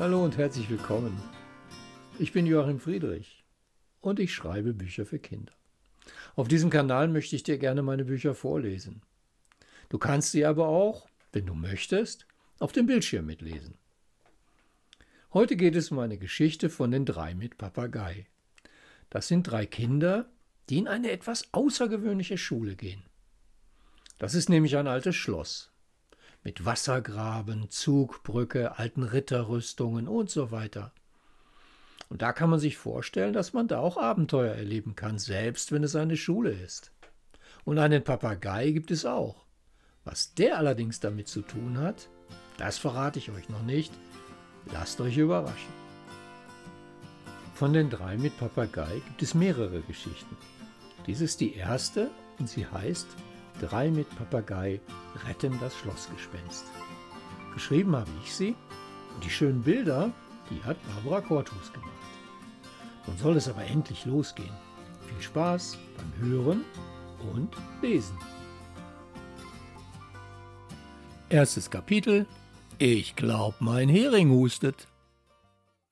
Hallo und herzlich willkommen. Ich bin Joachim Friedrich und ich schreibe Bücher für Kinder. Auf diesem Kanal möchte ich dir gerne meine Bücher vorlesen. Du kannst sie aber auch, wenn du möchtest, auf dem Bildschirm mitlesen. Heute geht es um eine Geschichte von den drei mit Papagei. Das sind drei Kinder, die in eine etwas außergewöhnliche Schule gehen. Das ist nämlich ein altes Schloss mit Wassergraben, Zugbrücke, alten Ritterrüstungen und so weiter. Und da kann man sich vorstellen, dass man da auch Abenteuer erleben kann, selbst wenn es eine Schule ist. Und einen Papagei gibt es auch. Was der allerdings damit zu tun hat, das verrate ich euch noch nicht. Lasst euch überraschen. Von den drei mit Papagei gibt es mehrere Geschichten. Dies ist die erste und sie heißt Drei mit Papagei retten das Schlossgespenst. Geschrieben habe ich sie und die schönen Bilder, die hat Barbara Korthus gemacht. Nun soll es aber endlich losgehen. Viel Spaß beim Hören und Lesen. Erstes Kapitel Ich glaub, mein Hering hustet.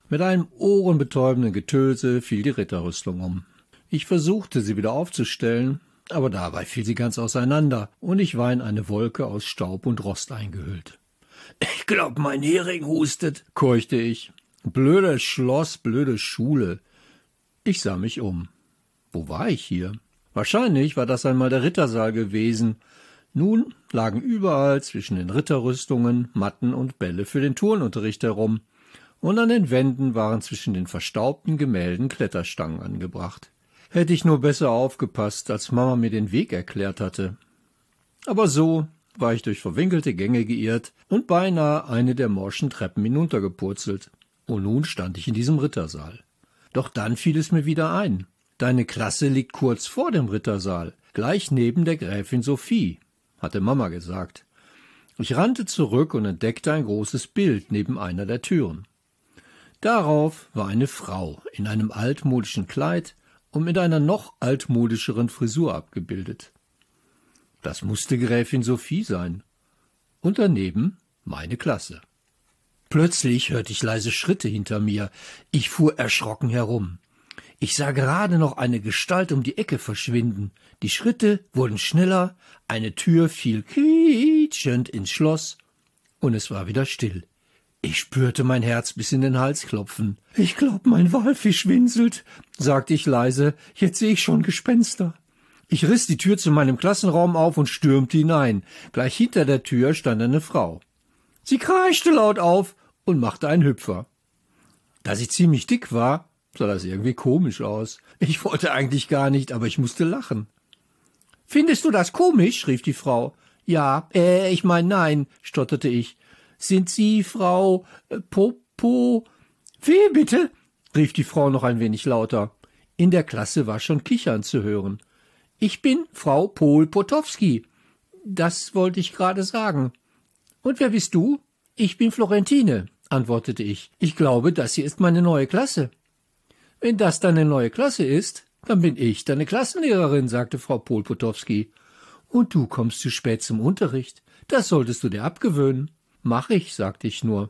Mit einem ohrenbetäubenden Getöse fiel die Ritterrüstung um. Ich versuchte, sie wieder aufzustellen, aber dabei fiel sie ganz auseinander, und ich war in eine Wolke aus Staub und Rost eingehüllt. Ich glaub, mein Hering hustet, keuchte ich. Blödes Schloss, blöde Schule. Ich sah mich um. Wo war ich hier? Wahrscheinlich war das einmal der Rittersaal gewesen. Nun lagen überall zwischen den Ritterrüstungen Matten und Bälle für den Turnunterricht herum, und an den Wänden waren zwischen den verstaubten Gemälden Kletterstangen angebracht. Hätte ich nur besser aufgepasst, als Mama mir den Weg erklärt hatte. Aber so war ich durch verwinkelte Gänge geirrt und beinahe eine der morschen Treppen hinuntergepurzelt. Und nun stand ich in diesem Rittersaal. Doch dann fiel es mir wieder ein. Deine Klasse liegt kurz vor dem Rittersaal, gleich neben der Gräfin Sophie, hatte Mama gesagt. Ich rannte zurück und entdeckte ein großes Bild neben einer der Türen. Darauf war eine Frau in einem altmodischen Kleid und mit einer noch altmodischeren Frisur abgebildet. Das musste Gräfin Sophie sein. Und daneben meine Klasse. Plötzlich hörte ich leise Schritte hinter mir. Ich fuhr erschrocken herum. Ich sah gerade noch eine Gestalt um die Ecke verschwinden. Die Schritte wurden schneller, eine Tür fiel quietschend ins Schloss und es war wieder still. Ich spürte mein Herz bis in den Hals klopfen. Ich glaub, mein Walfisch winselt, sagte ich leise, jetzt sehe ich schon Gespenster. Ich riss die Tür zu meinem Klassenraum auf und stürmte hinein. Gleich hinter der Tür stand eine Frau. Sie kreischte laut auf und machte einen Hüpfer. Da sie ziemlich dick war, sah das irgendwie komisch aus. Ich wollte eigentlich gar nicht, aber ich musste lachen. Findest du das komisch? rief die Frau. Ja, äh, ich mein nein, stotterte ich. Sind Sie Frau äh, Popo? Wie bitte? rief die Frau noch ein wenig lauter. In der Klasse war schon Kichern zu hören. Ich bin Frau Pol Potowski. Das wollte ich gerade sagen. Und wer bist du? Ich bin Florentine, antwortete ich. Ich glaube, das hier ist meine neue Klasse. Wenn das deine neue Klasse ist, dann bin ich deine Klassenlehrerin, sagte Frau Pol Potowski. Und du kommst zu spät zum Unterricht. Das solltest du dir abgewöhnen. Mach ich, sagte ich nur.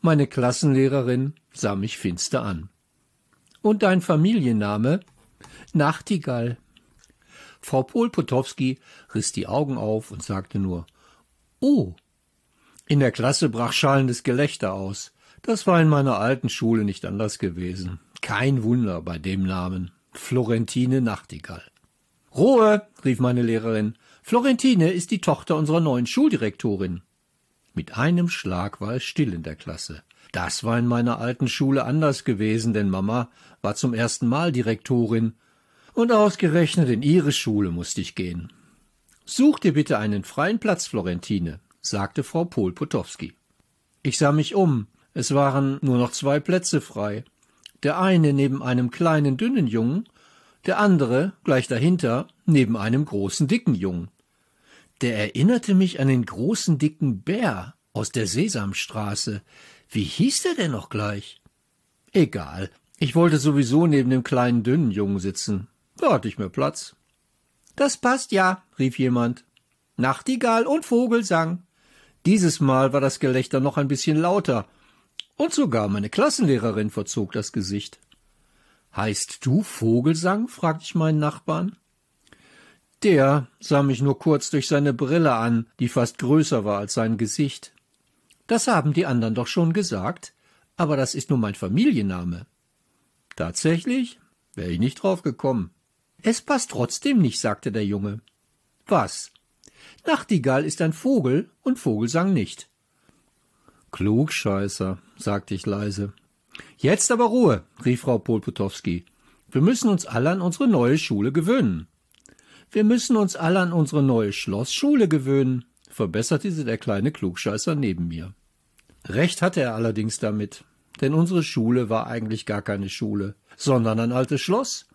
Meine Klassenlehrerin sah mich finster an. Und dein Familienname? Nachtigall. Frau Polpotowski riß die Augen auf und sagte nur Oh. In der Klasse brach schallendes Gelächter aus. Das war in meiner alten Schule nicht anders gewesen. Kein Wunder bei dem Namen. Florentine Nachtigall. Ruhe, rief meine Lehrerin. Florentine ist die Tochter unserer neuen Schuldirektorin. Mit einem Schlag war es still in der Klasse. Das war in meiner alten Schule anders gewesen, denn Mama war zum ersten Mal Direktorin. Und ausgerechnet in ihre Schule musste ich gehen. Such dir bitte einen freien Platz, Florentine, sagte Frau Pol potowski Ich sah mich um. Es waren nur noch zwei Plätze frei. Der eine neben einem kleinen, dünnen Jungen, der andere, gleich dahinter, neben einem großen, dicken Jungen. Der erinnerte mich an den großen dicken Bär aus der Sesamstraße. Wie hieß der denn noch gleich? Egal. Ich wollte sowieso neben dem kleinen dünnen Jungen sitzen. Da hatte ich mehr Platz. Das passt ja, rief jemand. Nachtigall und Vogelsang. Dieses Mal war das Gelächter noch ein bisschen lauter. Und sogar meine Klassenlehrerin verzog das Gesicht. Heißt du Vogelsang? fragte ich meinen Nachbarn. Der sah mich nur kurz durch seine Brille an, die fast größer war als sein Gesicht. Das haben die anderen doch schon gesagt, aber das ist nur mein Familienname. Tatsächlich? Wäre ich nicht drauf gekommen. Es passt trotzdem nicht, sagte der Junge. Was? Nachtigall ist ein Vogel und Vogelsang nicht. Klugscheißer, sagte ich leise. Jetzt aber Ruhe, rief Frau Polpotowski. Wir müssen uns alle an unsere neue Schule gewöhnen. Wir müssen uns alle an unsere neue Schlossschule gewöhnen, verbesserte sie der kleine Klugscheißer neben mir. Recht hatte er allerdings damit, denn unsere Schule war eigentlich gar keine Schule, sondern ein altes Schloss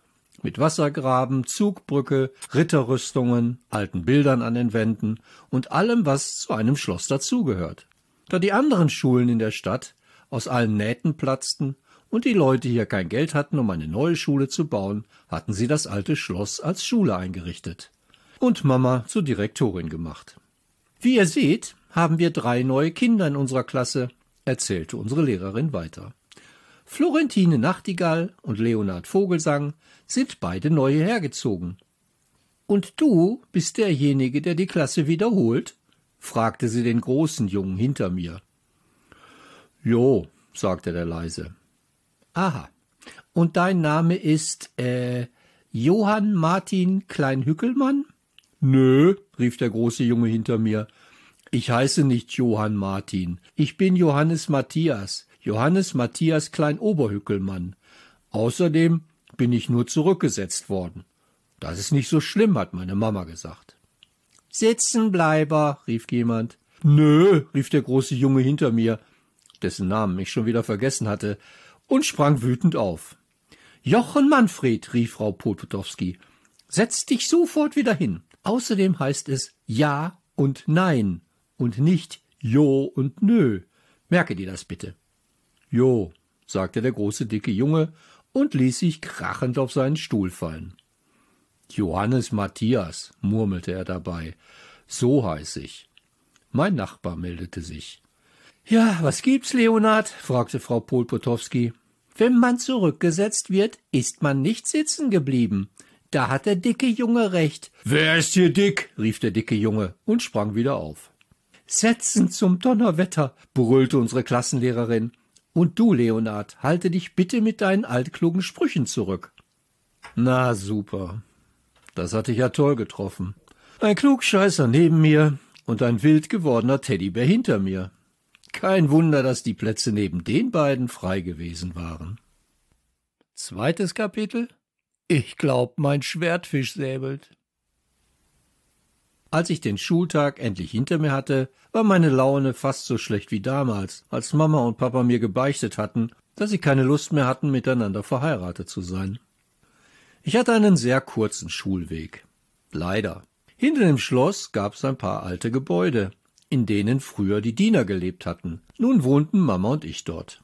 mit Wassergraben, Zugbrücke, Ritterrüstungen, alten Bildern an den Wänden und allem, was zu einem Schloss dazugehört. Da die anderen Schulen in der Stadt aus allen Nähten platzten und die Leute hier kein Geld hatten, um eine neue Schule zu bauen, hatten sie das alte Schloss als Schule eingerichtet und Mama zur Direktorin gemacht. Wie ihr seht, haben wir drei neue Kinder in unserer Klasse, erzählte unsere Lehrerin weiter. Florentine Nachtigall und Leonard Vogelsang sind beide neue hergezogen. Und du bist derjenige, der die Klasse wiederholt? fragte sie den großen Jungen hinter mir. Jo, sagte der leise. Aha. Und dein Name ist äh, Johann Martin Kleinhückelmann? Nö, rief der große Junge hinter mir. Ich heiße nicht Johann Martin. Ich bin Johannes Matthias. Johannes Matthias Kleinoberhückelmann. Außerdem bin ich nur zurückgesetzt worden. Das ist nicht so schlimm, hat meine Mama gesagt. Sitzenbleiber, rief jemand. Nö, rief der große Junge hinter mir, dessen Namen ich schon wieder vergessen hatte und sprang wütend auf. Jochen Manfred, rief Frau Potpotowski, setz dich sofort wieder hin. Außerdem heißt es Ja und Nein und nicht Jo und Nö. Merke dir das bitte. Jo, sagte der große dicke Junge und ließ sich krachend auf seinen Stuhl fallen. Johannes Matthias, murmelte er dabei. So heiß ich. Mein Nachbar meldete sich. Ja, was gibt's, Leonard? fragte Frau Polpotowski. Wenn man zurückgesetzt wird, ist man nicht sitzen geblieben. Da hat der dicke Junge recht. Wer ist hier dick? rief der dicke Junge und sprang wieder auf. Setzen zum Donnerwetter, brüllte unsere Klassenlehrerin. Und du, Leonard, halte dich bitte mit deinen altklugen Sprüchen zurück. Na super. Das hatte ich ja toll getroffen. Ein Klugscheißer neben mir und ein wild gewordener Teddybär hinter mir. Kein Wunder, dass die Plätze neben den beiden frei gewesen waren. Zweites Kapitel Ich glaub, mein Schwertfisch säbelt. Als ich den Schultag endlich hinter mir hatte, war meine Laune fast so schlecht wie damals, als Mama und Papa mir gebeichtet hatten, dass sie keine Lust mehr hatten, miteinander verheiratet zu sein. Ich hatte einen sehr kurzen Schulweg. Leider. Hinter dem Schloss gab's ein paar alte Gebäude, in denen früher die Diener gelebt hatten. Nun wohnten Mama und ich dort.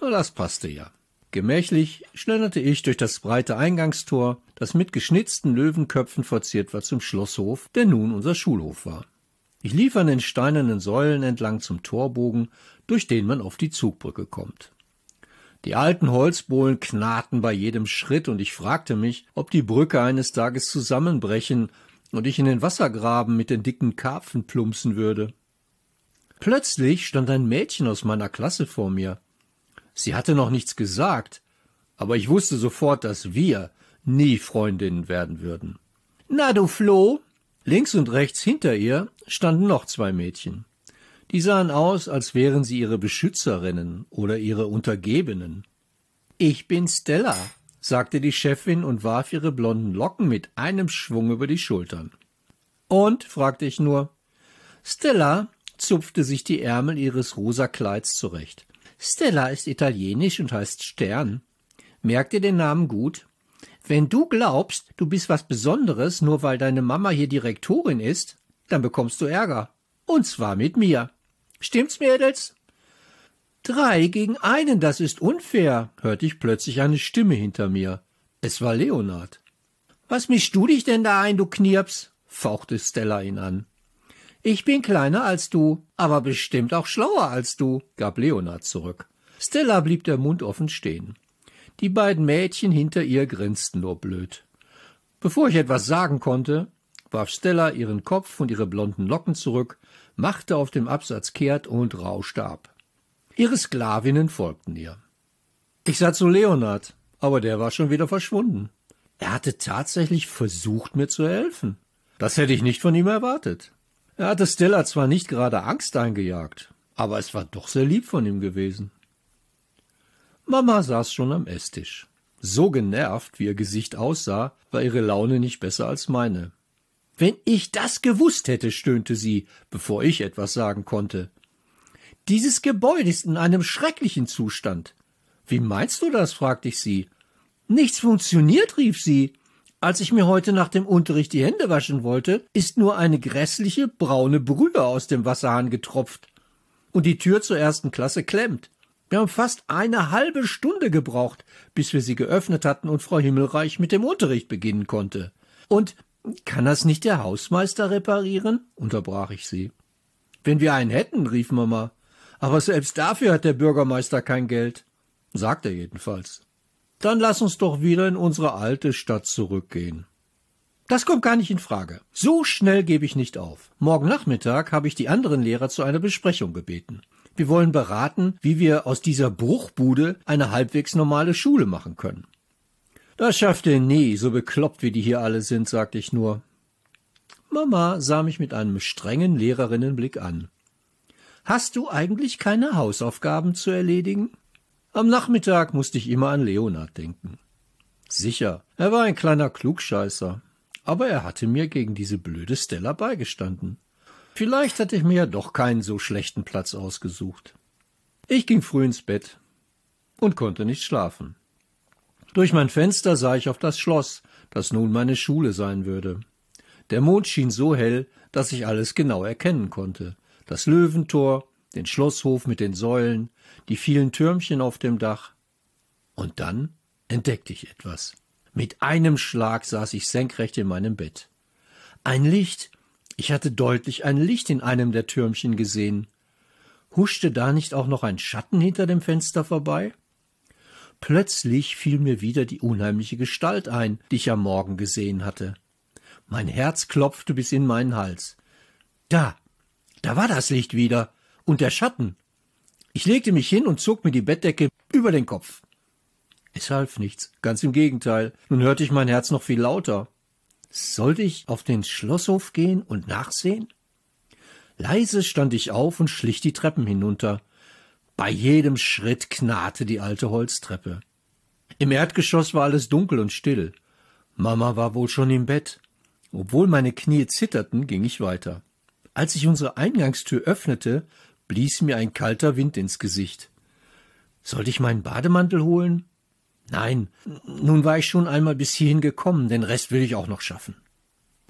das passte ja. Gemächlich schlenderte ich durch das breite Eingangstor, das mit geschnitzten Löwenköpfen verziert war, zum Schlosshof, der nun unser Schulhof war. Ich lief an den steinernen Säulen entlang zum Torbogen, durch den man auf die Zugbrücke kommt. Die alten Holzbohlen knarrten bei jedem Schritt, und ich fragte mich, ob die Brücke eines Tages zusammenbrechen und ich in den Wassergraben mit den dicken Karpfen plumpsen würde. Plötzlich stand ein Mädchen aus meiner Klasse vor mir. Sie hatte noch nichts gesagt, aber ich wusste sofort, dass wir nie Freundinnen werden würden. Na du Flo! Links und rechts hinter ihr standen noch zwei Mädchen. Die sahen aus, als wären sie ihre Beschützerinnen oder ihre Untergebenen. Ich bin Stella, sagte die Chefin und warf ihre blonden Locken mit einem Schwung über die Schultern. Und? fragte ich nur. Stella, zupfte sich die Ärmel ihres rosa Kleids zurecht. Stella ist italienisch und heißt Stern. Merkt ihr den Namen gut. Wenn du glaubst, du bist was Besonderes, nur weil deine Mama hier Direktorin ist, dann bekommst du Ärger. Und zwar mit mir. Stimmt's, Mädels? Drei gegen einen, das ist unfair, hörte ich plötzlich eine Stimme hinter mir. Es war Leonard. Was mischst du dich denn da ein, du Knirps? fauchte Stella ihn an. Ich bin kleiner als du, aber bestimmt auch schlauer als du, gab Leonard zurück. Stella blieb der Mund offen stehen. Die beiden Mädchen hinter ihr grinsten nur blöd. Bevor ich etwas sagen konnte, warf Stella ihren Kopf und ihre blonden Locken zurück, machte auf dem Absatz kehrt und rauschte ab. Ihre Sklavinnen folgten ihr. Ich sah zu Leonard, aber der war schon wieder verschwunden. Er hatte tatsächlich versucht, mir zu helfen. Das hätte ich nicht von ihm erwartet. Er hatte Stella zwar nicht gerade Angst eingejagt, aber es war doch sehr lieb von ihm gewesen. Mama saß schon am Esstisch. So genervt, wie ihr Gesicht aussah, war ihre Laune nicht besser als meine. Wenn ich das gewusst hätte, stöhnte sie, bevor ich etwas sagen konnte. Dieses Gebäude ist in einem schrecklichen Zustand. Wie meinst du das? fragte ich sie. Nichts funktioniert, rief sie. Als ich mir heute nach dem Unterricht die Hände waschen wollte, ist nur eine grässliche braune Brühe aus dem Wasserhahn getropft und die Tür zur ersten Klasse klemmt. Wir haben fast eine halbe Stunde gebraucht, bis wir sie geöffnet hatten und Frau Himmelreich mit dem Unterricht beginnen konnte. Und kann das nicht der Hausmeister reparieren? unterbrach ich sie. Wenn wir einen hätten, rief Mama. Aber selbst dafür hat der Bürgermeister kein Geld, sagt er jedenfalls dann lass uns doch wieder in unsere alte Stadt zurückgehen. Das kommt gar nicht in Frage. So schnell gebe ich nicht auf. Morgen Nachmittag habe ich die anderen Lehrer zu einer Besprechung gebeten. Wir wollen beraten, wie wir aus dieser Bruchbude eine halbwegs normale Schule machen können. Das schafft ihr nie, so bekloppt wie die hier alle sind, sagte ich nur. Mama sah mich mit einem strengen Lehrerinnenblick an. Hast du eigentlich keine Hausaufgaben zu erledigen? Am Nachmittag musste ich immer an Leonard denken. Sicher, er war ein kleiner Klugscheißer, aber er hatte mir gegen diese blöde Stella beigestanden. Vielleicht hatte ich mir ja doch keinen so schlechten Platz ausgesucht. Ich ging früh ins Bett und konnte nicht schlafen. Durch mein Fenster sah ich auf das Schloss, das nun meine Schule sein würde. Der Mond schien so hell, dass ich alles genau erkennen konnte. Das Löwentor, den Schlosshof mit den Säulen, die vielen Türmchen auf dem Dach. Und dann entdeckte ich etwas. Mit einem Schlag saß ich senkrecht in meinem Bett. Ein Licht. Ich hatte deutlich ein Licht in einem der Türmchen gesehen. Huschte da nicht auch noch ein Schatten hinter dem Fenster vorbei? Plötzlich fiel mir wieder die unheimliche Gestalt ein, die ich am Morgen gesehen hatte. Mein Herz klopfte bis in meinen Hals. Da, da war das Licht wieder und der Schatten. Ich legte mich hin und zog mir die Bettdecke über den Kopf. Es half nichts, ganz im Gegenteil. Nun hörte ich mein Herz noch viel lauter. Sollte ich auf den Schlosshof gehen und nachsehen? Leise stand ich auf und schlich die Treppen hinunter. Bei jedem Schritt knarrte die alte Holztreppe. Im Erdgeschoss war alles dunkel und still. Mama war wohl schon im Bett. Obwohl meine Knie zitterten, ging ich weiter. Als ich unsere Eingangstür öffnete, blies mir ein kalter Wind ins Gesicht. Sollte ich meinen Bademantel holen? Nein, nun war ich schon einmal bis hierhin gekommen, den Rest will ich auch noch schaffen.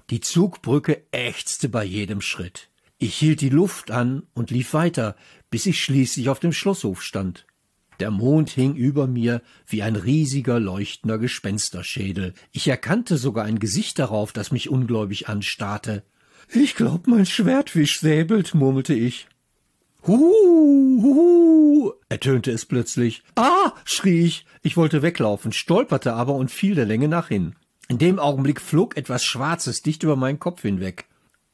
Die Zugbrücke ächzte bei jedem Schritt. Ich hielt die Luft an und lief weiter, bis ich schließlich auf dem Schlosshof stand. Der Mond hing über mir wie ein riesiger leuchtender Gespensterschädel. Ich erkannte sogar ein Gesicht darauf, das mich ungläubig anstarrte. Ich glaub, mein Schwertwisch säbelt, murmelte ich. Huhu, huhu, ertönte es plötzlich. Ah, schrie ich. Ich wollte weglaufen, stolperte aber und fiel der Länge nach hin. In dem Augenblick flog etwas Schwarzes dicht über meinen Kopf hinweg.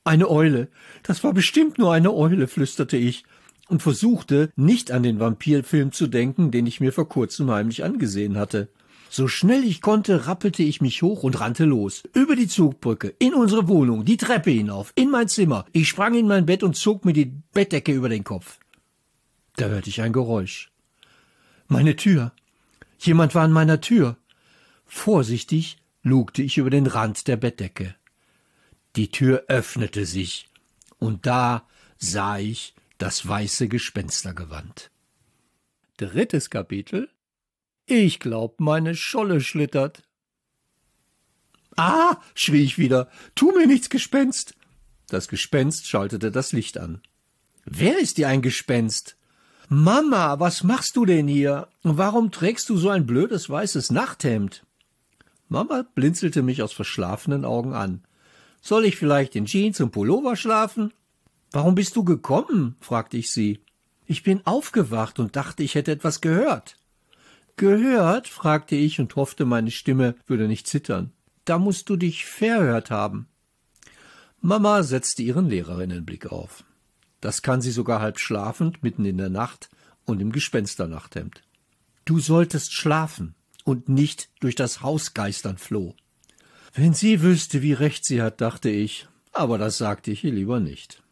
Eine Eule. Das war bestimmt nur eine Eule, flüsterte ich und versuchte, nicht an den Vampirfilm zu denken, den ich mir vor kurzem heimlich angesehen hatte. So schnell ich konnte, rappelte ich mich hoch und rannte los. Über die Zugbrücke, in unsere Wohnung, die Treppe hinauf, in mein Zimmer. Ich sprang in mein Bett und zog mir die Bettdecke über den Kopf. Da hörte ich ein Geräusch. Meine Tür. Jemand war an meiner Tür. Vorsichtig lugte ich über den Rand der Bettdecke. Die Tür öffnete sich, und da sah ich das weiße Gespenstergewand. Drittes Kapitel ich glaub, meine Scholle schlittert. Ah, schrie ich wieder, tu mir nichts, Gespenst. Das Gespenst schaltete das Licht an. Wer ist dir ein Gespenst? Mama, was machst du denn hier? Warum trägst du so ein blödes weißes Nachthemd? Mama blinzelte mich aus verschlafenen Augen an. Soll ich vielleicht in Jeans und Pullover schlafen? Warum bist du gekommen? fragte ich sie. Ich bin aufgewacht und dachte, ich hätte etwas gehört. Gehört? fragte ich und hoffte, meine Stimme würde nicht zittern. Da musst du dich verhört haben. Mama setzte ihren Lehrerinnenblick auf. Das kann sie sogar halb schlafend, mitten in der Nacht und im Gespensternachthemd. Du solltest schlafen und nicht durch das Haus geistern, Floh. Wenn sie wüsste, wie recht sie hat, dachte ich, aber das sagte ich ihr lieber nicht.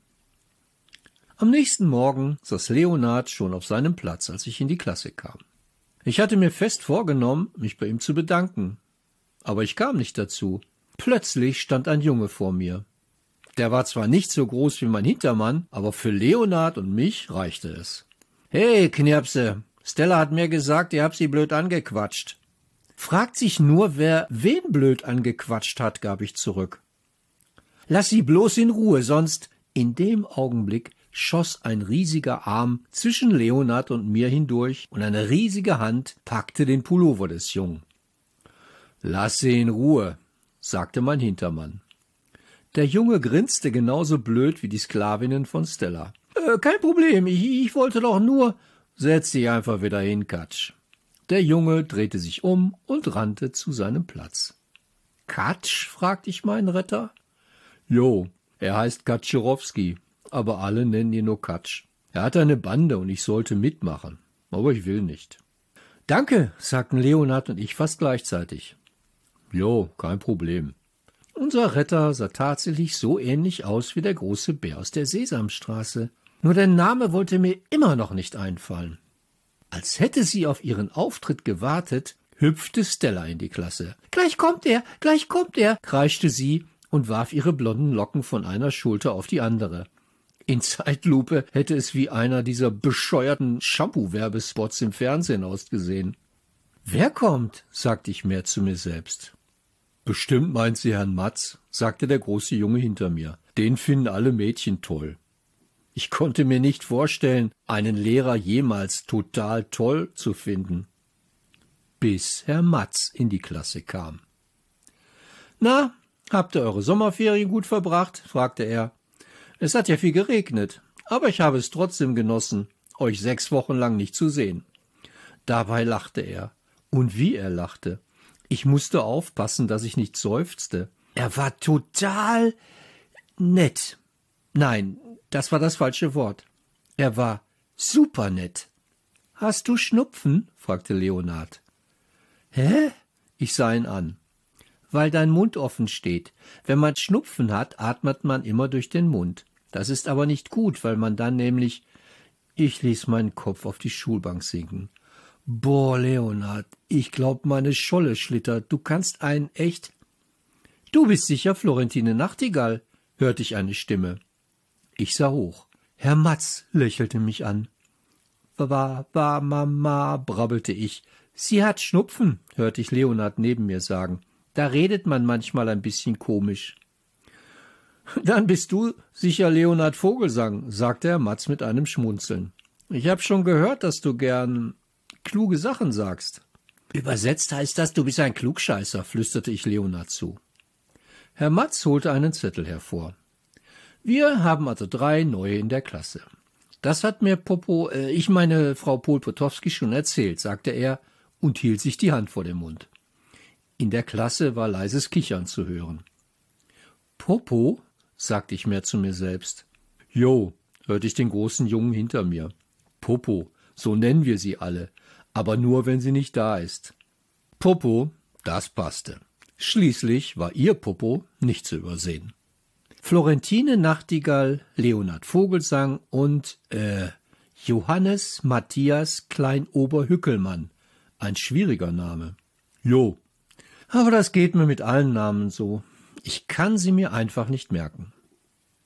Am nächsten Morgen saß Leonard schon auf seinem Platz, als ich in die Klasse kam. Ich hatte mir fest vorgenommen, mich bei ihm zu bedanken. Aber ich kam nicht dazu. Plötzlich stand ein Junge vor mir. Der war zwar nicht so groß wie mein Hintermann, aber für Leonard und mich reichte es. Hey, Knirpse, Stella hat mir gesagt, ihr habt sie blöd angequatscht. Fragt sich nur, wer wen blöd angequatscht hat, gab ich zurück. Lass sie bloß in Ruhe, sonst in dem Augenblick schoss ein riesiger Arm zwischen Leonard und mir hindurch und eine riesige Hand packte den Pullover des Jungen. Lass sie in Ruhe, sagte mein Hintermann. Der Junge grinste genauso blöd wie die Sklavinnen von Stella. Äh, kein Problem, ich, ich wollte doch nur. Setz dich einfach wieder hin, Katsch. Der Junge drehte sich um und rannte zu seinem Platz. Katsch? fragte ich meinen Retter. Jo, er heißt Katschirowski, aber alle nennen ihn nur Katsch. Er hat eine Bande und ich sollte mitmachen, aber ich will nicht. Danke, sagten Leonard und ich fast gleichzeitig. Jo, kein Problem. Unser Retter sah tatsächlich so ähnlich aus wie der große Bär aus der Sesamstraße. Nur der Name wollte mir immer noch nicht einfallen. Als hätte sie auf ihren Auftritt gewartet, hüpfte Stella in die Klasse. Gleich kommt er, gleich kommt er, kreischte sie und warf ihre blonden Locken von einer Schulter auf die andere. In Zeitlupe hätte es wie einer dieser bescheuerten Shampoo-Werbespots im Fernsehen ausgesehen. Wer kommt? sagte ich mehr zu mir selbst. Bestimmt meint sie Herrn Matz, sagte der große Junge hinter mir. Den finden alle Mädchen toll. Ich konnte mir nicht vorstellen, einen Lehrer jemals total toll zu finden. Bis Herr Matz in die Klasse kam. Na, habt ihr eure Sommerferien gut verbracht? fragte er. Es hat ja viel geregnet, aber ich habe es trotzdem genossen, euch sechs Wochen lang nicht zu sehen. Dabei lachte er. Und wie er lachte. Ich musste aufpassen, dass ich nicht seufzte. Er war total nett. Nein, das war das falsche Wort. Er war super nett. Hast du Schnupfen? fragte Leonard. Hä? Ich sah ihn an weil dein Mund offen steht. Wenn man Schnupfen hat, atmet man immer durch den Mund. Das ist aber nicht gut, weil man dann nämlich ich ließ meinen Kopf auf die Schulbank sinken. Boah, Leonard, ich glaub, meine Scholle schlittert. Du kannst einen echt. Du bist sicher Florentine Nachtigall, hörte ich eine Stimme. Ich sah hoch. Herr Matz lächelte mich an. Ba, ba, Mama, brabbelte ich. Sie hat Schnupfen, hörte ich Leonard neben mir sagen. Da redet man manchmal ein bisschen komisch. Dann bist du sicher Leonard Vogelsang, sagte Herr Matz mit einem Schmunzeln. Ich habe schon gehört, dass du gern kluge Sachen sagst. Übersetzt heißt das, du bist ein Klugscheißer, flüsterte ich Leonard zu. Herr Matz holte einen Zettel hervor. Wir haben also drei neue in der Klasse. Das hat mir Popo, äh, ich meine Frau Pol Potowski schon erzählt, sagte er und hielt sich die Hand vor den Mund. In der Klasse war leises Kichern zu hören. Popo, sagte ich mehr zu mir selbst. Jo, hörte ich den großen Jungen hinter mir. Popo, so nennen wir sie alle, aber nur, wenn sie nicht da ist. Popo, das passte. Schließlich war ihr Popo nicht zu übersehen. Florentine Nachtigall, Leonard Vogelsang und äh, Johannes Matthias Kleinoberhückelmann. Ein schwieriger Name. Jo, aber das geht mir mit allen Namen so. Ich kann sie mir einfach nicht merken.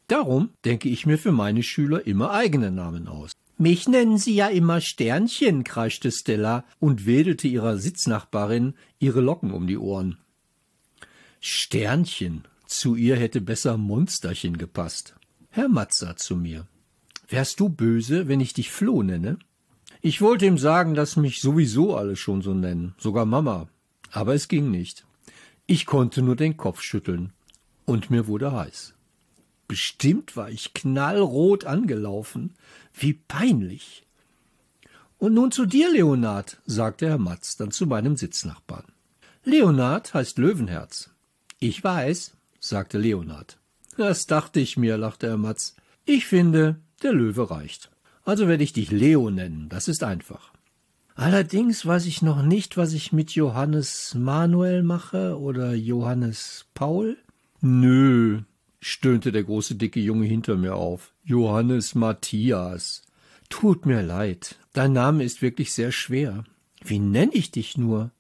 Darum denke ich mir für meine Schüler immer eigene Namen aus. Mich nennen sie ja immer Sternchen, kreischte Stella und wedelte ihrer Sitznachbarin ihre Locken um die Ohren. Sternchen, zu ihr hätte besser Monsterchen gepasst. Herr Matzer zu mir. Wärst du böse, wenn ich dich Floh nenne? Ich wollte ihm sagen, dass mich sowieso alle schon so nennen, sogar Mama, aber es ging nicht. Ich konnte nur den Kopf schütteln und mir wurde heiß. Bestimmt war ich knallrot angelaufen. Wie peinlich. Und nun zu dir, Leonard, sagte Herr Matz dann zu meinem Sitznachbarn. Leonard heißt Löwenherz. Ich weiß, sagte Leonard. Das dachte ich mir, lachte Herr Matz. Ich finde, der Löwe reicht. Also werde ich dich Leo nennen, das ist einfach. Allerdings weiß ich noch nicht, was ich mit Johannes Manuel mache oder Johannes Paul. Nö, stöhnte der große dicke Junge hinter mir auf. Johannes Matthias. Tut mir leid, dein Name ist wirklich sehr schwer. Wie nenne ich dich nur?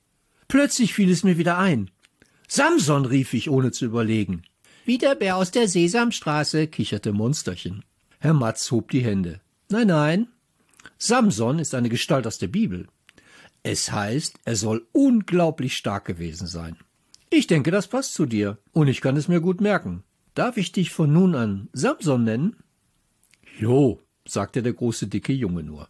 Plötzlich fiel es mir wieder ein. Samson, rief ich, ohne zu überlegen. Wie der Bär aus der Sesamstraße, kicherte Monsterchen. Herr Matz hob die Hände. Nein, nein, Samson ist eine Gestalt aus der Bibel. Es heißt, er soll unglaublich stark gewesen sein. Ich denke, das passt zu dir, und ich kann es mir gut merken. Darf ich dich von nun an Samson nennen? Jo, sagte der große dicke Junge nur.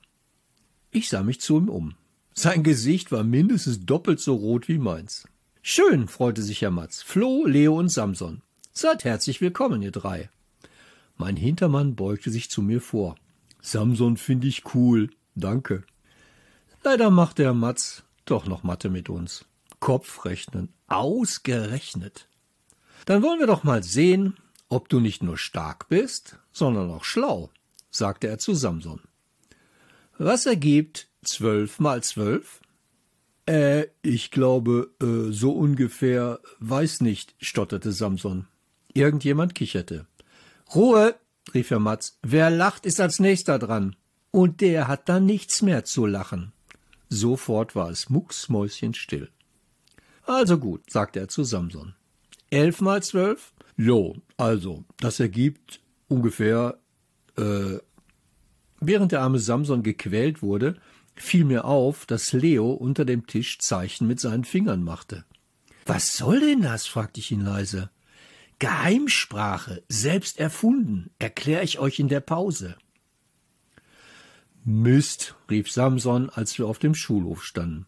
Ich sah mich zu ihm um. Sein Gesicht war mindestens doppelt so rot wie meins. Schön, freute sich Herr Matz. Flo, Leo und Samson. Seid herzlich willkommen, ihr drei. Mein Hintermann beugte sich zu mir vor. Samson finde ich cool. Danke. Leider macht der Matz doch noch Mathe mit uns. Kopfrechnen. Ausgerechnet. Dann wollen wir doch mal sehen, ob du nicht nur stark bist, sondern auch schlau, sagte er zu Samson. Was ergibt zwölf mal zwölf? Äh, ich glaube, äh, so ungefähr, weiß nicht, stotterte Samson. Irgendjemand kicherte. Ruhe, rief er Matz. Wer lacht, ist als nächster dran. Und der hat dann nichts mehr zu lachen. Sofort war es mucksmäuschenstill. Also gut, sagte er zu Samson. Elf mal zwölf? Jo, also, das ergibt ungefähr, äh, Während der arme Samson gequält wurde, fiel mir auf, dass Leo unter dem Tisch Zeichen mit seinen Fingern machte. Was soll denn das? fragte ich ihn leise. Geheimsprache selbst erfunden, erkläre ich euch in der Pause. Mist, rief Samson, als wir auf dem Schulhof standen.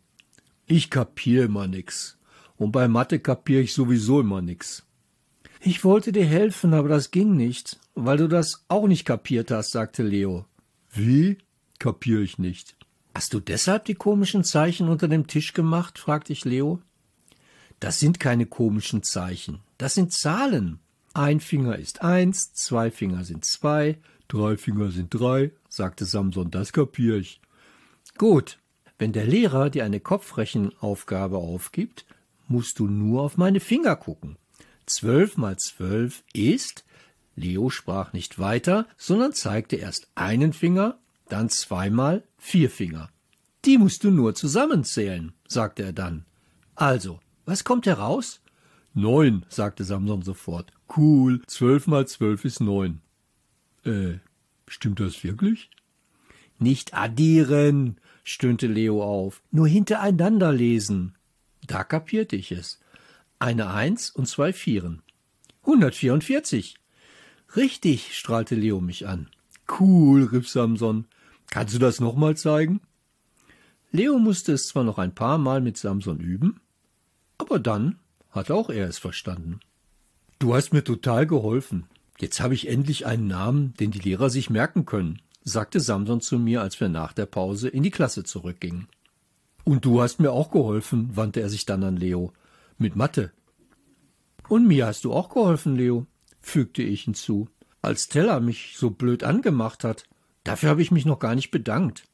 Ich kapier immer nix. Und bei Mathe kapier ich sowieso immer nix. Ich wollte dir helfen, aber das ging nicht, weil du das auch nicht kapiert hast, sagte Leo. Wie? Kapier ich nicht. Hast du deshalb die komischen Zeichen unter dem Tisch gemacht? fragte ich Leo. Das sind keine komischen Zeichen. Das sind Zahlen. Ein Finger ist eins, zwei Finger sind zwei, drei Finger sind drei, sagte Samson, das kapier ich. Gut, wenn der Lehrer dir eine Kopfrechenaufgabe aufgibt, musst du nur auf meine Finger gucken. Zwölf mal zwölf ist. Leo sprach nicht weiter, sondern zeigte erst einen Finger, dann zweimal vier Finger. Die musst du nur zusammenzählen, sagte er dann. Also, was kommt heraus? Neun, sagte Samson sofort. Cool, zwölf mal zwölf ist neun. Äh, stimmt das wirklich? Nicht addieren, stöhnte Leo auf, nur hintereinander lesen. Da kapierte ich es. Eine Eins und zwei Vieren. 144. Richtig, strahlte Leo mich an. Cool, rief Samson. Kannst du das nochmal zeigen? Leo musste es zwar noch ein paar Mal mit Samson üben, aber dann hat auch er es verstanden. Du hast mir total geholfen. Jetzt habe ich endlich einen Namen, den die Lehrer sich merken können, sagte Samson zu mir, als wir nach der Pause in die Klasse zurückgingen. Und du hast mir auch geholfen, wandte er sich dann an Leo. Mit Mathe. Und mir hast du auch geholfen, Leo, fügte ich hinzu, als Teller mich so blöd angemacht hat. Dafür habe ich mich noch gar nicht bedankt.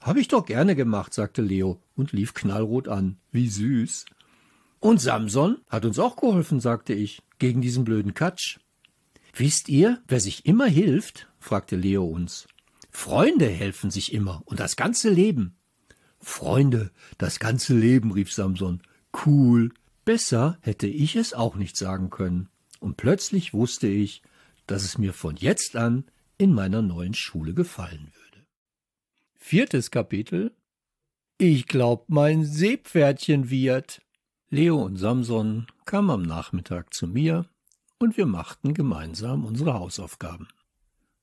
Habe ich doch gerne gemacht, sagte Leo und lief knallrot an. Wie süß. Und Samson hat uns auch geholfen, sagte ich, gegen diesen blöden Katsch. Wisst ihr, wer sich immer hilft? fragte Leo uns. Freunde helfen sich immer und das ganze Leben. Freunde, das ganze Leben, rief Samson. Cool. Besser hätte ich es auch nicht sagen können. Und plötzlich wusste ich, dass es mir von jetzt an in meiner neuen Schule gefallen würde. Viertes Kapitel Ich glaub, mein Seepferdchen wird. Leo und Samson kamen am Nachmittag zu mir und wir machten gemeinsam unsere Hausaufgaben.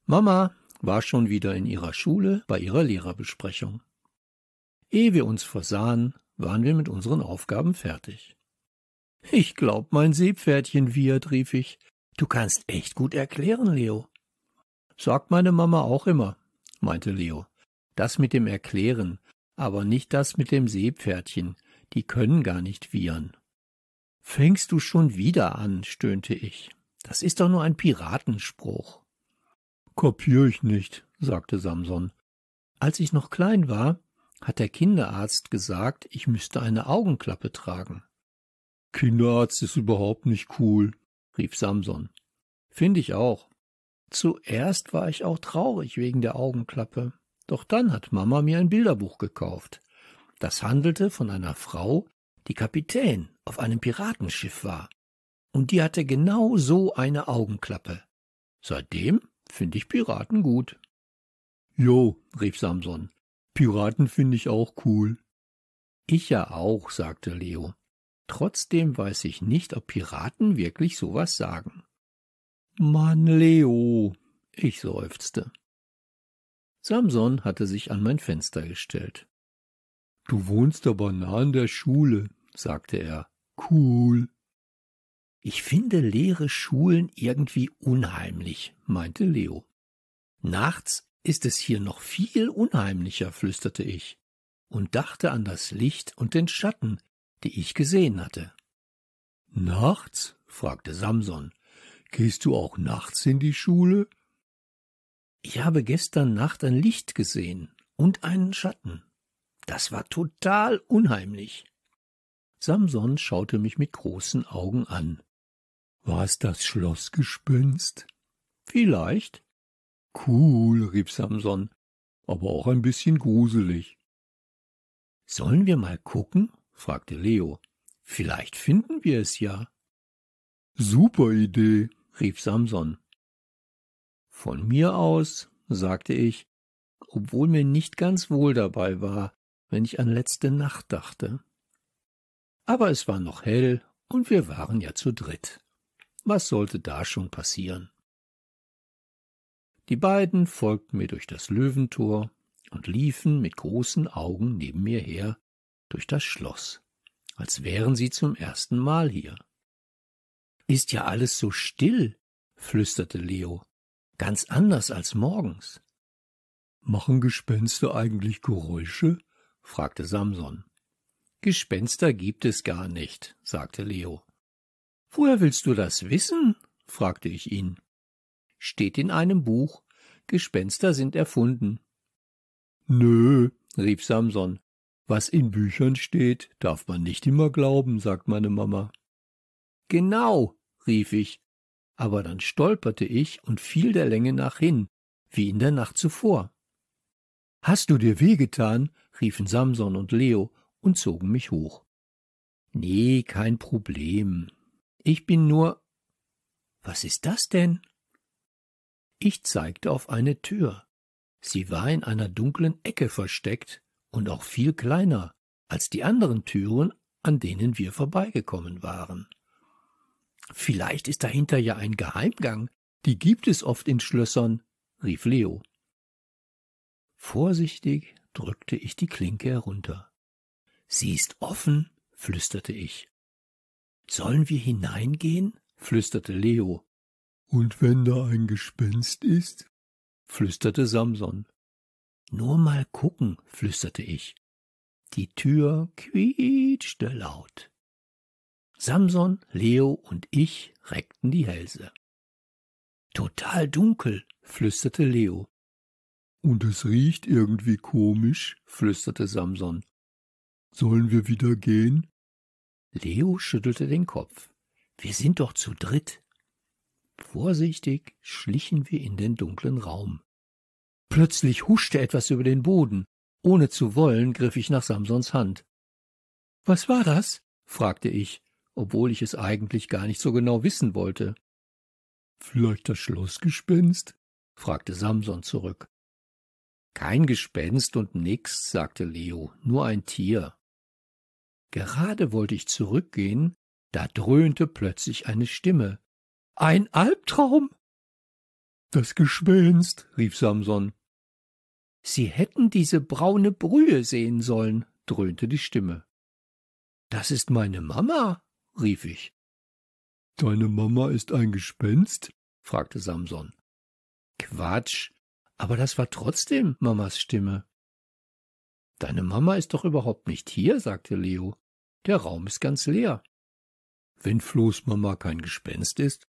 Mama war schon wieder in ihrer Schule bei ihrer Lehrerbesprechung. Ehe wir uns versahen, waren wir mit unseren Aufgaben fertig. Ich glaub, mein Seepferdchen wiehert, rief ich. Du kannst echt gut erklären, Leo. Sagt meine Mama auch immer, meinte Leo. Das mit dem Erklären, aber nicht das mit dem Seepferdchen die können gar nicht wiehern. Fängst du schon wieder an, stöhnte ich. Das ist doch nur ein Piratenspruch. Kopier ich nicht, sagte Samson. Als ich noch klein war, hat der Kinderarzt gesagt, ich müsste eine Augenklappe tragen. Kinderarzt ist überhaupt nicht cool, rief Samson. Finde ich auch. Zuerst war ich auch traurig wegen der Augenklappe, doch dann hat Mama mir ein Bilderbuch gekauft. Das handelte von einer Frau, die Kapitän auf einem Piratenschiff war. Und die hatte genau so eine Augenklappe. Seitdem finde ich Piraten gut. Jo, rief Samson, Piraten finde ich auch cool. Ich ja auch, sagte Leo. Trotzdem weiß ich nicht, ob Piraten wirklich sowas sagen. Mann, Leo, ich seufzte. Samson hatte sich an mein Fenster gestellt. Du wohnst aber nah an der Schule, sagte er. Cool. Ich finde leere Schulen irgendwie unheimlich, meinte Leo. Nachts ist es hier noch viel unheimlicher, flüsterte ich und dachte an das Licht und den Schatten, die ich gesehen hatte. Nachts? fragte Samson. Gehst du auch nachts in die Schule? Ich habe gestern Nacht ein Licht gesehen und einen Schatten, das war total unheimlich. Samson schaute mich mit großen Augen an. War es das Schlossgespenst? Vielleicht. Cool, rief Samson, aber auch ein bisschen gruselig. Sollen wir mal gucken? fragte Leo. Vielleicht finden wir es ja. Super Idee, rief Samson. Von mir aus, sagte ich, obwohl mir nicht ganz wohl dabei war, wenn ich an letzte Nacht dachte. Aber es war noch hell und wir waren ja zu dritt. Was sollte da schon passieren? Die beiden folgten mir durch das Löwentor und liefen mit großen Augen neben mir her durch das Schloss, als wären sie zum ersten Mal hier. Ist ja alles so still, flüsterte Leo, ganz anders als morgens. Machen Gespenster eigentlich Geräusche? fragte Samson. Gespenster gibt es gar nicht, sagte Leo. Woher willst du das wissen? fragte ich ihn. Steht in einem Buch, Gespenster sind erfunden. Nö, rief Samson, was in Büchern steht, darf man nicht immer glauben, sagt meine Mama. Genau, rief ich, aber dann stolperte ich und fiel der Länge nach hin, wie in der Nacht zuvor. Hast du dir wehgetan? riefen Samson und Leo und zogen mich hoch. Nee, kein Problem. Ich bin nur. Was ist das denn? Ich zeigte auf eine Tür. Sie war in einer dunklen Ecke versteckt und auch viel kleiner als die anderen Türen, an denen wir vorbeigekommen waren. Vielleicht ist dahinter ja ein Geheimgang, die gibt es oft in Schlössern, rief Leo. Vorsichtig drückte ich die Klinke herunter. Sie ist offen, flüsterte ich. Sollen wir hineingehen? flüsterte Leo. Und wenn da ein Gespenst ist? flüsterte Samson. Nur mal gucken, flüsterte ich. Die Tür quietschte laut. Samson, Leo und ich reckten die Hälse. Total dunkel, flüsterte Leo. Und es riecht irgendwie komisch, flüsterte Samson. Sollen wir wieder gehen? Leo schüttelte den Kopf. Wir sind doch zu dritt. Vorsichtig schlichen wir in den dunklen Raum. Plötzlich huschte etwas über den Boden. Ohne zu wollen, griff ich nach Samsons Hand. Was war das? fragte ich, obwohl ich es eigentlich gar nicht so genau wissen wollte. Vielleicht das Schlossgespenst? fragte Samson zurück. Kein Gespenst und nix, sagte Leo, nur ein Tier. Gerade wollte ich zurückgehen, da dröhnte plötzlich eine Stimme. Ein Albtraum. Das Gespenst, rief Samson. Sie hätten diese braune Brühe sehen sollen, dröhnte die Stimme. Das ist meine Mama, rief ich. Deine Mama ist ein Gespenst? fragte Samson. Quatsch, aber das war trotzdem Mamas Stimme. Deine Mama ist doch überhaupt nicht hier, sagte Leo. Der Raum ist ganz leer. Wenn Flo's Mama kein Gespenst ist,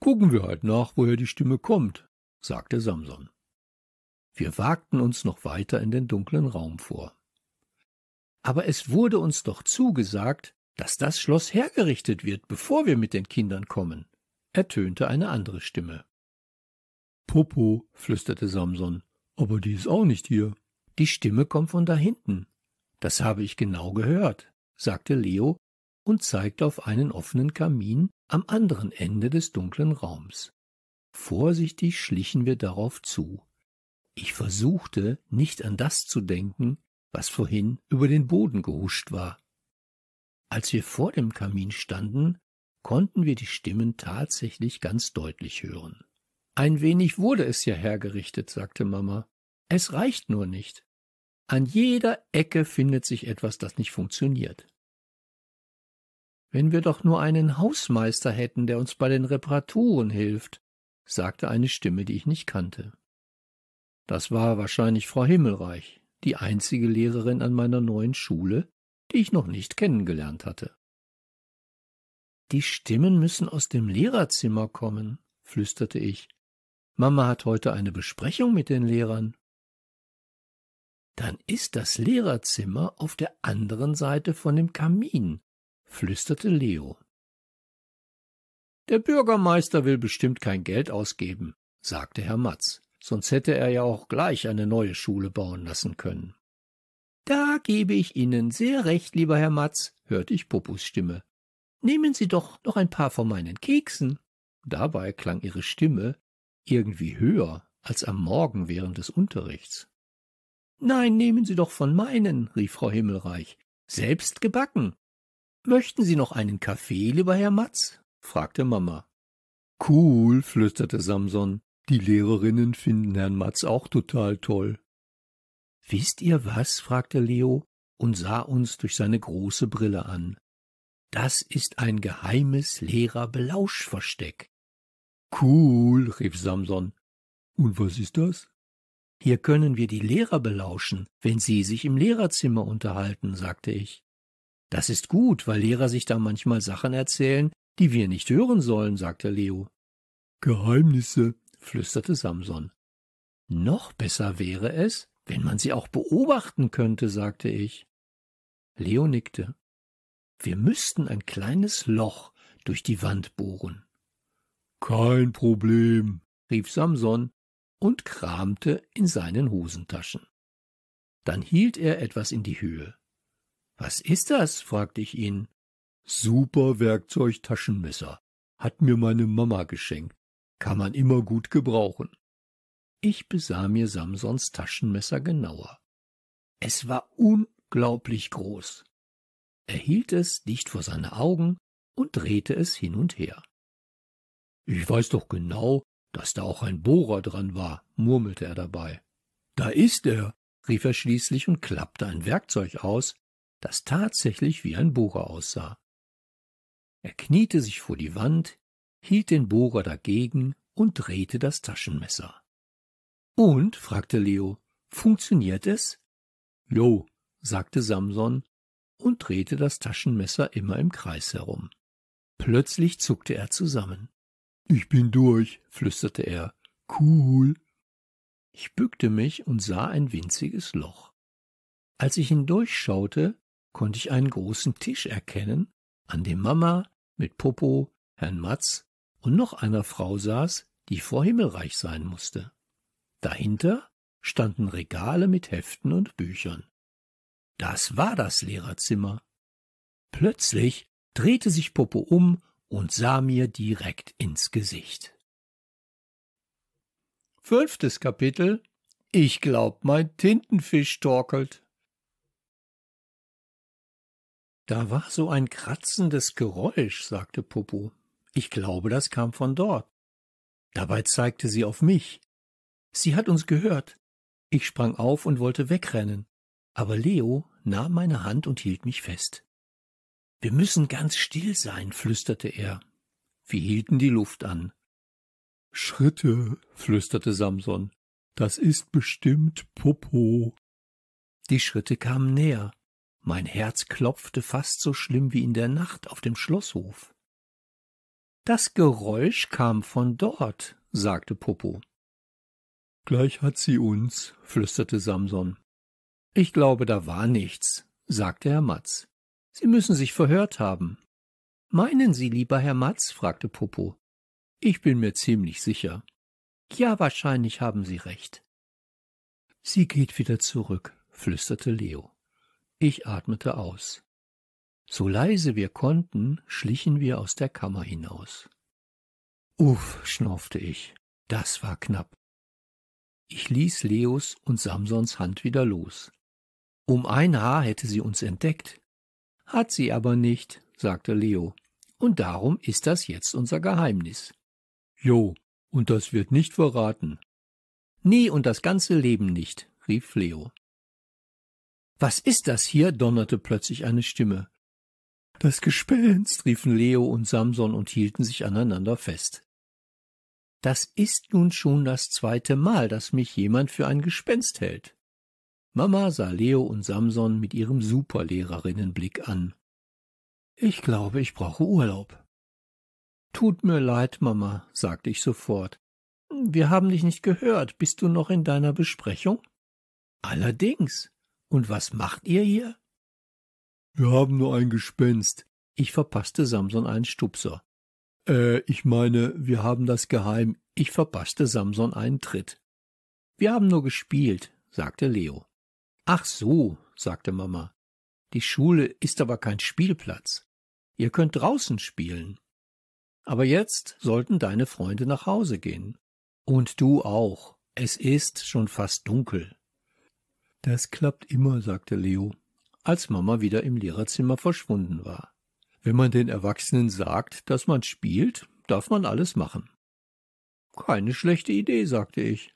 gucken wir halt nach, woher die Stimme kommt, sagte Samson. Wir wagten uns noch weiter in den dunklen Raum vor. Aber es wurde uns doch zugesagt, dass das Schloss hergerichtet wird, bevor wir mit den Kindern kommen, ertönte eine andere Stimme. Popo, flüsterte Samson, aber die ist auch nicht hier. Die Stimme kommt von da hinten. Das habe ich genau gehört, sagte Leo und zeigte auf einen offenen Kamin am anderen Ende des dunklen Raums. Vorsichtig schlichen wir darauf zu. Ich versuchte, nicht an das zu denken, was vorhin über den Boden gehuscht war. Als wir vor dem Kamin standen, konnten wir die Stimmen tatsächlich ganz deutlich hören. Ein wenig wurde es ja hergerichtet, sagte Mama. Es reicht nur nicht. An jeder Ecke findet sich etwas, das nicht funktioniert. Wenn wir doch nur einen Hausmeister hätten, der uns bei den Reparaturen hilft, sagte eine Stimme, die ich nicht kannte. Das war wahrscheinlich Frau Himmelreich, die einzige Lehrerin an meiner neuen Schule, die ich noch nicht kennengelernt hatte. Die Stimmen müssen aus dem Lehrerzimmer kommen, flüsterte ich. Mama hat heute eine Besprechung mit den Lehrern. Dann ist das Lehrerzimmer auf der anderen Seite von dem Kamin, flüsterte Leo. Der Bürgermeister will bestimmt kein Geld ausgeben, sagte Herr Matz, sonst hätte er ja auch gleich eine neue Schule bauen lassen können. Da gebe ich Ihnen sehr recht, lieber Herr Matz, hörte ich Popus Stimme. Nehmen Sie doch noch ein paar von meinen Keksen. Dabei klang ihre Stimme irgendwie höher als am Morgen während des Unterrichts. Nein, nehmen Sie doch von meinen, rief Frau Himmelreich. Selbst gebacken. Möchten Sie noch einen Kaffee, lieber Herr Matz? fragte Mama. Cool, flüsterte Samson. Die Lehrerinnen finden Herrn Matz auch total toll. Wisst ihr was? fragte Leo und sah uns durch seine große Brille an. Das ist ein geheimes Lehrerbelauschversteck. Cool, rief Samson. Und was ist das? Hier können wir die Lehrer belauschen, wenn sie sich im Lehrerzimmer unterhalten, sagte ich. Das ist gut, weil Lehrer sich da manchmal Sachen erzählen, die wir nicht hören sollen, sagte Leo. Geheimnisse, flüsterte Samson. Noch besser wäre es, wenn man sie auch beobachten könnte, sagte ich. Leo nickte. Wir müssten ein kleines Loch durch die Wand bohren. Kein Problem, rief Samson und kramte in seinen Hosentaschen. Dann hielt er etwas in die Höhe. Was ist das? fragte ich ihn. Super Werkzeug Taschenmesser. Hat mir meine Mama geschenkt. Kann man immer gut gebrauchen. Ich besah mir Samsons Taschenmesser genauer. Es war unglaublich groß. Er hielt es dicht vor seine Augen und drehte es hin und her. Ich weiß doch genau, dass da auch ein Bohrer dran war, murmelte er dabei. Da ist er, rief er schließlich und klappte ein Werkzeug aus, das tatsächlich wie ein Bohrer aussah. Er kniete sich vor die Wand, hielt den Bohrer dagegen und drehte das Taschenmesser. Und? fragte Leo. Funktioniert es? Jo, sagte Samson und drehte das Taschenmesser immer im Kreis herum. Plötzlich zuckte er zusammen. Ich bin durch, flüsterte er. Cool. Ich bückte mich und sah ein winziges Loch. Als ich hindurchschaute, konnte ich einen großen Tisch erkennen, an dem Mama mit Popo, Herrn Matz und noch einer Frau saß, die vor Himmelreich sein musste. Dahinter standen Regale mit Heften und Büchern. Das war das Lehrerzimmer. Plötzlich drehte sich Popo um und sah mir direkt ins Gesicht. Fünftes Kapitel Ich glaub, mein Tintenfisch torkelt. Da war so ein kratzendes Geräusch, sagte Popo. Ich glaube, das kam von dort. Dabei zeigte sie auf mich. Sie hat uns gehört. Ich sprang auf und wollte wegrennen, aber Leo nahm meine Hand und hielt mich fest. Wir müssen ganz still sein, flüsterte er. Wir hielten die Luft an. Schritte, flüsterte Samson. Das ist bestimmt Popo. Die Schritte kamen näher. Mein Herz klopfte fast so schlimm wie in der Nacht auf dem Schlosshof. Das Geräusch kam von dort, sagte Popo. Gleich hat sie uns, flüsterte Samson. Ich glaube, da war nichts, sagte Herr Matz. Sie müssen sich verhört haben. Meinen Sie, lieber Herr Matz? fragte Popo. Ich bin mir ziemlich sicher. Ja, wahrscheinlich haben Sie recht. Sie geht wieder zurück, flüsterte Leo. Ich atmete aus. So leise wir konnten, schlichen wir aus der Kammer hinaus. Uff, schnaufte ich, das war knapp. Ich ließ Leos und Samsons Hand wieder los. Um ein Haar hätte sie uns entdeckt. Hat sie aber nicht, sagte Leo. Und darum ist das jetzt unser Geheimnis. Jo, und das wird nicht verraten. Nie und das ganze Leben nicht, rief Leo. Was ist das hier? donnerte plötzlich eine Stimme. Das Gespenst, riefen Leo und Samson und hielten sich aneinander fest. Das ist nun schon das zweite Mal, dass mich jemand für ein Gespenst hält. Mama sah Leo und Samson mit ihrem Superlehrerinnenblick an. Ich glaube, ich brauche Urlaub. Tut mir leid, Mama, sagte ich sofort. Wir haben dich nicht gehört. Bist du noch in deiner Besprechung? Allerdings. Und was macht ihr hier? Wir haben nur ein Gespenst. Ich verpasste Samson einen Stupser. Äh, ich meine, wir haben das Geheim. Ich verpasste Samson einen Tritt. Wir haben nur gespielt, sagte Leo. Ach so, sagte Mama, die Schule ist aber kein Spielplatz. Ihr könnt draußen spielen. Aber jetzt sollten deine Freunde nach Hause gehen. Und du auch. Es ist schon fast dunkel. Das klappt immer, sagte Leo, als Mama wieder im Lehrerzimmer verschwunden war. Wenn man den Erwachsenen sagt, dass man spielt, darf man alles machen. Keine schlechte Idee, sagte ich.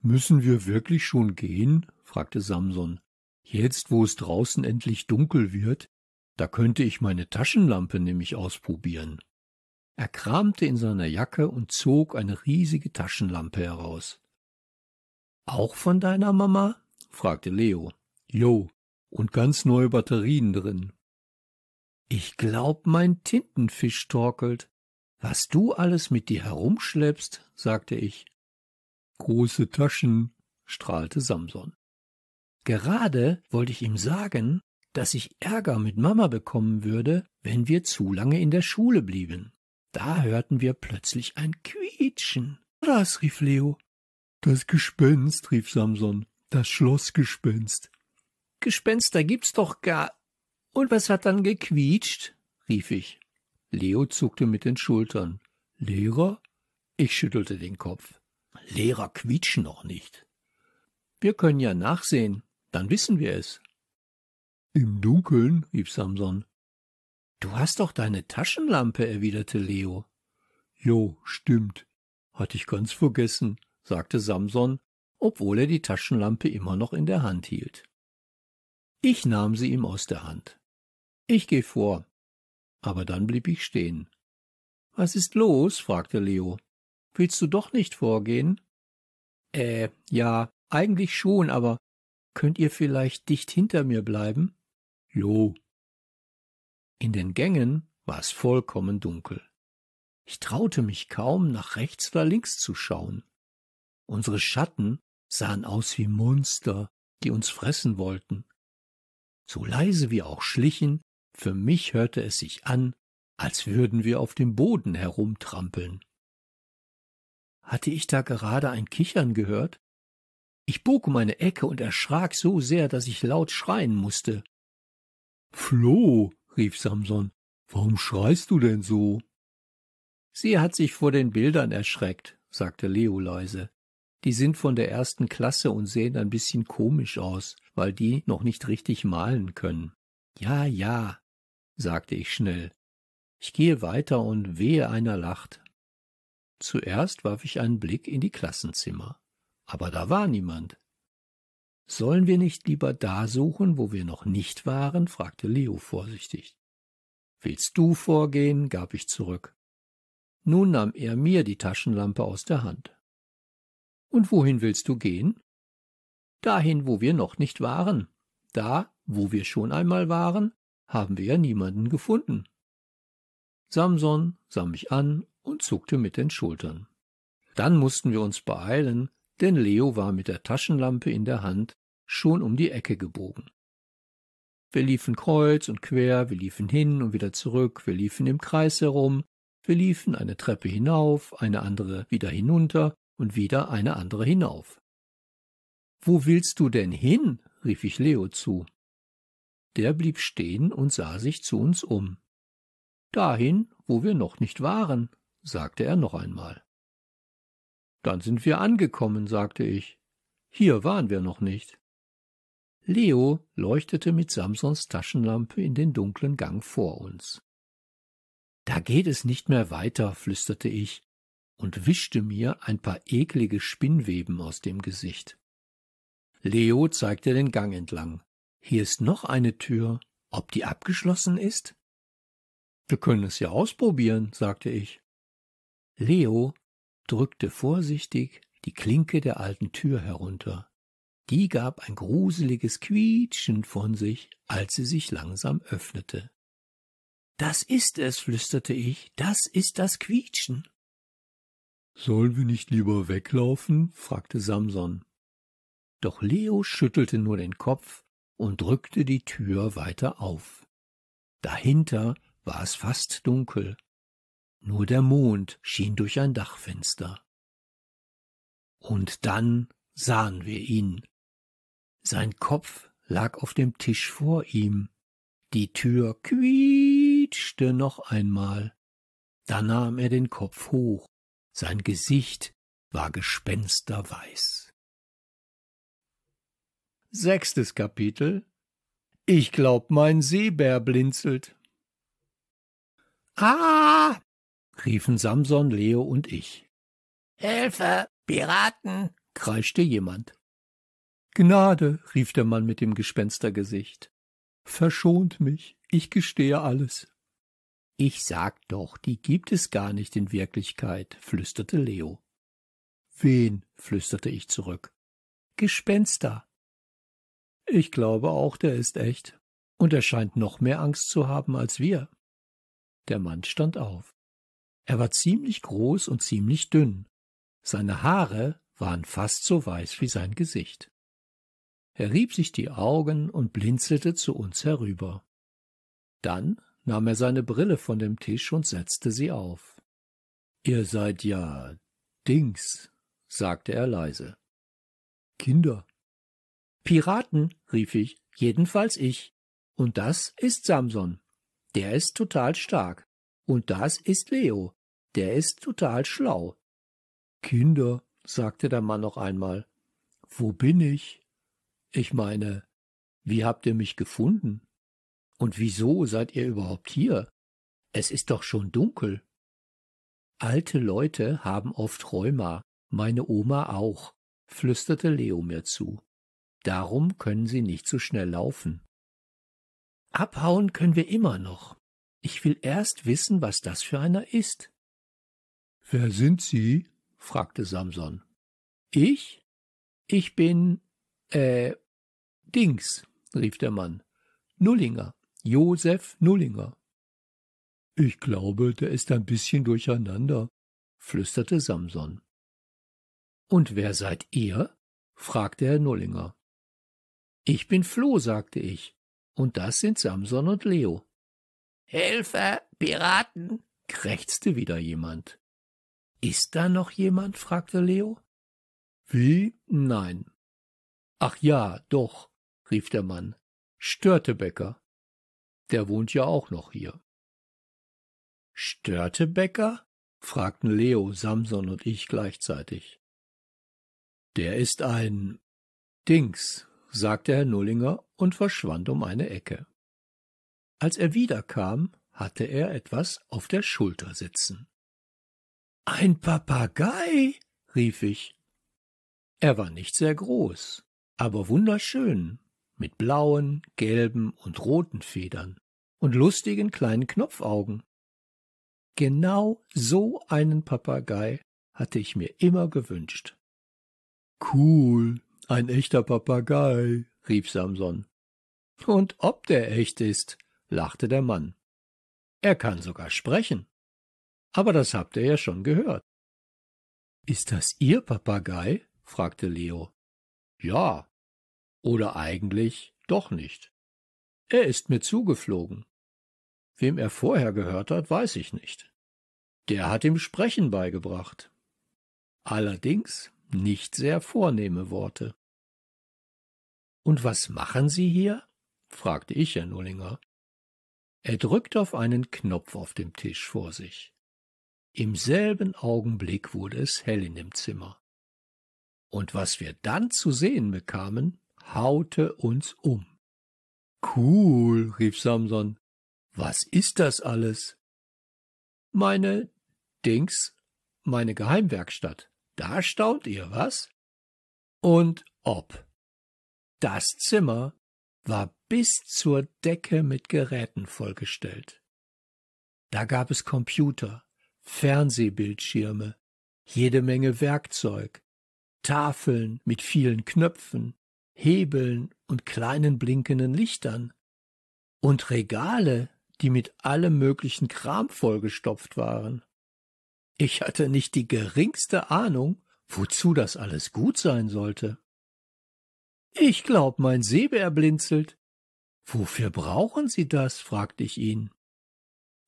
Müssen wir wirklich schon gehen? fragte Samson. Jetzt, wo es draußen endlich dunkel wird, da könnte ich meine Taschenlampe nämlich ausprobieren. Er kramte in seiner Jacke und zog eine riesige Taschenlampe heraus. Auch von deiner Mama? fragte Leo. Jo, und ganz neue Batterien drin. Ich glaub, mein Tintenfisch torkelt. Was du alles mit dir herumschleppst, sagte ich. Große Taschen, strahlte Samson. Gerade wollte ich ihm sagen, dass ich Ärger mit Mama bekommen würde, wenn wir zu lange in der Schule blieben. Da hörten wir plötzlich ein Quietschen. Was? rief Leo. Das Gespenst, rief Samson. Das Schlossgespenst. Gespenster gibt's doch gar. Und was hat dann gequietscht? rief ich. Leo zuckte mit den Schultern. Lehrer? Ich schüttelte den Kopf. Lehrer quietschen noch nicht. Wir können ja nachsehen, dann wissen wir es. Im Dunkeln, rief Samson. Du hast doch deine Taschenlampe, erwiderte Leo. Jo, stimmt. Hatte ich ganz vergessen, sagte Samson, obwohl er die Taschenlampe immer noch in der Hand hielt. Ich nahm sie ihm aus der Hand. Ich geh vor. Aber dann blieb ich stehen. Was ist los? fragte Leo. Willst du doch nicht vorgehen? Äh, ja, eigentlich schon, aber könnt ihr vielleicht dicht hinter mir bleiben? Jo. In den Gängen war es vollkommen dunkel. Ich traute mich kaum, nach rechts oder links zu schauen. Unsere Schatten sahen aus wie Monster, die uns fressen wollten. So leise wir auch schlichen, für mich hörte es sich an, als würden wir auf dem Boden herumtrampeln. Hatte ich da gerade ein Kichern gehört? Ich bog um eine Ecke und erschrak so sehr, dass ich laut schreien mußte. Floh, rief Samson, warum schreist du denn so? Sie hat sich vor den Bildern erschreckt, sagte Leo leise. Die sind von der ersten Klasse und sehen ein bisschen komisch aus, weil die noch nicht richtig malen können. Ja, ja, sagte ich schnell. Ich gehe weiter und wehe einer lacht. Zuerst warf ich einen Blick in die Klassenzimmer, aber da war niemand. Sollen wir nicht lieber da suchen, wo wir noch nicht waren? fragte Leo vorsichtig. Willst du vorgehen? gab ich zurück. Nun nahm er mir die Taschenlampe aus der Hand. Und wohin willst du gehen? Dahin, wo wir noch nicht waren. Da, wo wir schon einmal waren, haben wir ja niemanden gefunden. Samson sah mich an und zuckte mit den Schultern. Dann mussten wir uns beeilen, denn Leo war mit der Taschenlampe in der Hand schon um die Ecke gebogen. Wir liefen kreuz und quer, wir liefen hin und wieder zurück, wir liefen im Kreis herum, wir liefen eine Treppe hinauf, eine andere wieder hinunter und wieder eine andere hinauf. Wo willst du denn hin? rief ich Leo zu. Der blieb stehen und sah sich zu uns um. Dahin, wo wir noch nicht waren, sagte er noch einmal. Dann sind wir angekommen, sagte ich. Hier waren wir noch nicht. Leo leuchtete mit Samsons Taschenlampe in den dunklen Gang vor uns. Da geht es nicht mehr weiter, flüsterte ich und wischte mir ein paar eklige Spinnweben aus dem Gesicht. Leo zeigte den Gang entlang. Hier ist noch eine Tür. Ob die abgeschlossen ist? Wir können es ja ausprobieren, sagte ich. Leo drückte vorsichtig die Klinke der alten Tür herunter. Die gab ein gruseliges Quietschen von sich, als sie sich langsam öffnete. Das ist es, flüsterte ich, das ist das Quietschen. Sollen wir nicht lieber weglaufen? fragte Samson. Doch Leo schüttelte nur den Kopf und drückte die Tür weiter auf. Dahinter war es fast dunkel. Nur der Mond schien durch ein Dachfenster. Und dann sahen wir ihn. Sein Kopf lag auf dem Tisch vor ihm. Die Tür quietschte noch einmal. Da nahm er den Kopf hoch. Sein Gesicht war gespensterweiß. Sechstes Kapitel Ich glaub, mein Seebär blinzelt. Ah! riefen Samson, Leo und ich. Hilfe, Piraten, kreischte jemand. Gnade, rief der Mann mit dem Gespenstergesicht. Verschont mich, ich gestehe alles. Ich sag doch, die gibt es gar nicht in Wirklichkeit, flüsterte Leo. Wen? flüsterte ich zurück. Gespenster. Ich glaube auch, der ist echt. Und er scheint noch mehr Angst zu haben als wir. Der Mann stand auf. Er war ziemlich groß und ziemlich dünn. Seine Haare waren fast so weiß wie sein Gesicht. Er rieb sich die Augen und blinzelte zu uns herüber. Dann nahm er seine Brille von dem Tisch und setzte sie auf. Ihr seid ja Dings, sagte er leise. Kinder. Piraten, rief ich, jedenfalls ich. Und das ist Samson. Der ist total stark. Und das ist Leo. Der ist total schlau. Kinder, sagte der Mann noch einmal, wo bin ich? Ich meine, wie habt ihr mich gefunden? Und wieso seid ihr überhaupt hier? Es ist doch schon dunkel. Alte Leute haben oft Rheuma, meine Oma auch, flüsterte Leo mir zu. Darum können sie nicht so schnell laufen. Abhauen können wir immer noch. Ich will erst wissen, was das für einer ist. Wer sind Sie? fragte Samson. Ich? Ich bin, äh, Dings, rief der Mann. Nullinger, Josef Nullinger. Ich glaube, der ist ein bisschen durcheinander, flüsterte Samson. Und wer seid ihr? fragte Herr Nullinger. Ich bin Flo, sagte ich, und das sind Samson und Leo. Hilfe, Piraten, krächzte wieder jemand. Ist da noch jemand? fragte Leo. Wie? Nein. Ach ja, doch, rief der Mann. Störtebecker. Der wohnt ja auch noch hier. Störtebecker? fragten Leo, Samson und ich gleichzeitig. Der ist ein Dings, sagte Herr Nullinger und verschwand um eine Ecke. Als er wiederkam, hatte er etwas auf der Schulter sitzen. Ein Papagei, rief ich. Er war nicht sehr groß, aber wunderschön, mit blauen, gelben und roten Federn und lustigen kleinen Knopfaugen. Genau so einen Papagei hatte ich mir immer gewünscht. Cool, ein echter Papagei, rief Samson. Und ob der echt ist, lachte der Mann. Er kann sogar sprechen. Aber das habt ihr ja schon gehört. Ist das Ihr Papagei? fragte Leo. Ja. Oder eigentlich doch nicht. Er ist mir zugeflogen. Wem er vorher gehört hat, weiß ich nicht. Der hat ihm Sprechen beigebracht. Allerdings nicht sehr vornehme Worte. Und was machen Sie hier? fragte ich Herrn Nullinger. Er drückte auf einen Knopf auf dem Tisch vor sich. Im selben Augenblick wurde es hell in dem Zimmer. Und was wir dann zu sehen bekamen, haute uns um. Cool, rief Samson. Was ist das alles? Meine Dings, meine Geheimwerkstatt. Da staunt ihr, was? Und ob. Das Zimmer war bis zur Decke mit Geräten vollgestellt. Da gab es Computer, Fernsehbildschirme, jede Menge Werkzeug, Tafeln mit vielen Knöpfen, Hebeln und kleinen blinkenden Lichtern und Regale, die mit allem möglichen Kram vollgestopft waren. Ich hatte nicht die geringste Ahnung, wozu das alles gut sein sollte. Ich glaub, mein Seebär blinzelt. Wofür brauchen Sie das? fragte ich ihn.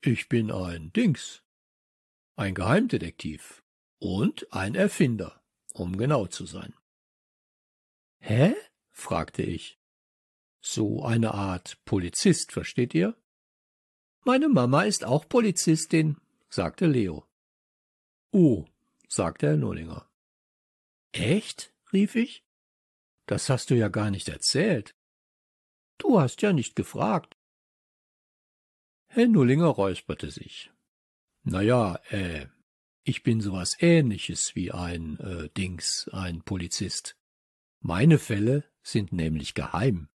Ich bin ein Dings, ein Geheimdetektiv und ein Erfinder, um genau zu sein. Hä? fragte ich. So eine Art Polizist, versteht ihr? Meine Mama ist auch Polizistin, sagte Leo. Oh, sagte Herr Nullinger. Echt? rief ich. Das hast du ja gar nicht erzählt. Du hast ja nicht gefragt. Herr Nullinger räusperte sich. Naja, äh, ich bin sowas ähnliches wie ein äh, Dings, ein Polizist. Meine Fälle sind nämlich geheim.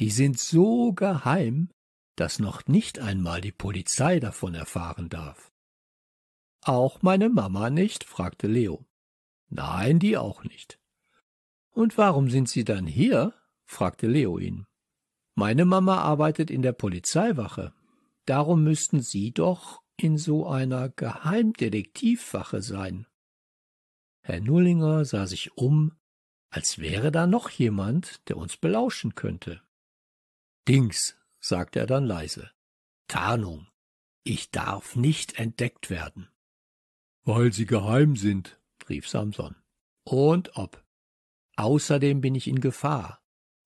Die sind so geheim, dass noch nicht einmal die Polizei davon erfahren darf. Auch meine Mama nicht? fragte Leo. Nein, die auch nicht. Und warum sind Sie dann hier? fragte Leo ihn. Meine Mama arbeitet in der Polizeiwache. Darum müssten Sie doch in so einer Geheimdetektivwache sein? Herr Nullinger sah sich um, als wäre da noch jemand, der uns belauschen könnte. Dings, sagte er dann leise. Tarnung. Ich darf nicht entdeckt werden. Weil sie geheim sind, rief Samson. Und ob. Außerdem bin ich in Gefahr.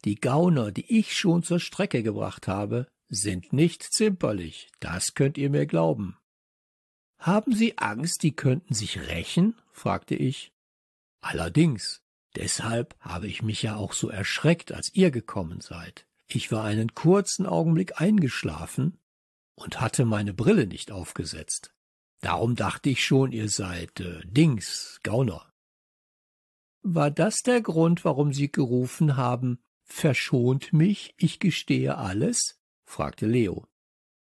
Die Gauner, die ich schon zur Strecke gebracht habe, sind nicht zimperlich, das könnt ihr mir glauben. Haben Sie Angst, die könnten sich rächen? fragte ich. Allerdings. Deshalb habe ich mich ja auch so erschreckt, als ihr gekommen seid. Ich war einen kurzen Augenblick eingeschlafen und hatte meine Brille nicht aufgesetzt. Darum dachte ich schon, ihr seid äh, Dings, Gauner. War das der Grund, warum Sie gerufen haben, verschont mich, ich gestehe alles? fragte Leo.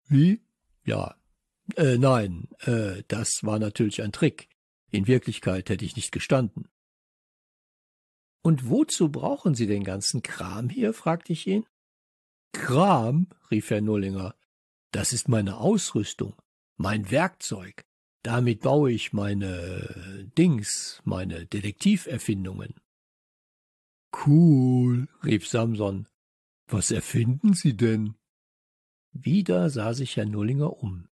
Wie? Ja, äh, nein, äh, das war natürlich ein Trick. In Wirklichkeit hätte ich nicht gestanden. Und wozu brauchen Sie den ganzen Kram hier? fragte ich ihn. Kram, rief Herr Nullinger, das ist meine Ausrüstung, mein Werkzeug. Damit baue ich meine äh, Dings, meine Detektiverfindungen. Cool, rief Samson. Was erfinden Sie denn? Wieder sah sich Herr Nullinger um.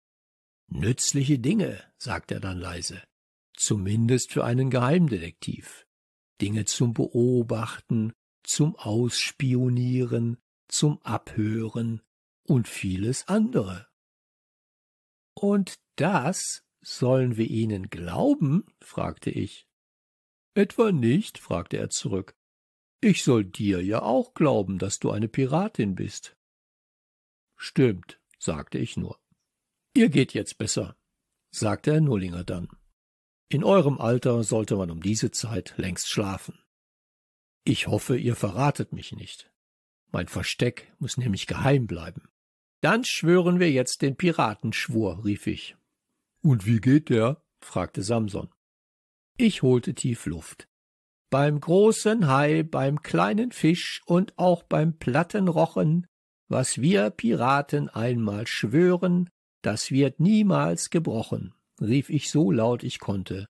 Nützliche Dinge, sagt er dann leise, zumindest für einen Geheimdetektiv. Dinge zum Beobachten, zum Ausspionieren, zum Abhören und vieles andere. Und das sollen wir Ihnen glauben? fragte ich. Etwa nicht, fragte er zurück. Ich soll dir ja auch glauben, dass du eine Piratin bist. Stimmt, sagte ich nur. Ihr geht jetzt besser, sagte Herr Nullinger dann. In eurem Alter sollte man um diese Zeit längst schlafen. Ich hoffe, ihr verratet mich nicht. Mein Versteck muss nämlich geheim bleiben. Dann schwören wir jetzt den Piratenschwur, rief ich. Und wie geht der? fragte Samson. Ich holte tief Luft. Beim großen Hai, beim kleinen Fisch und auch beim platten Rochen, was wir Piraten einmal schwören, das wird niemals gebrochen, rief ich so laut ich konnte.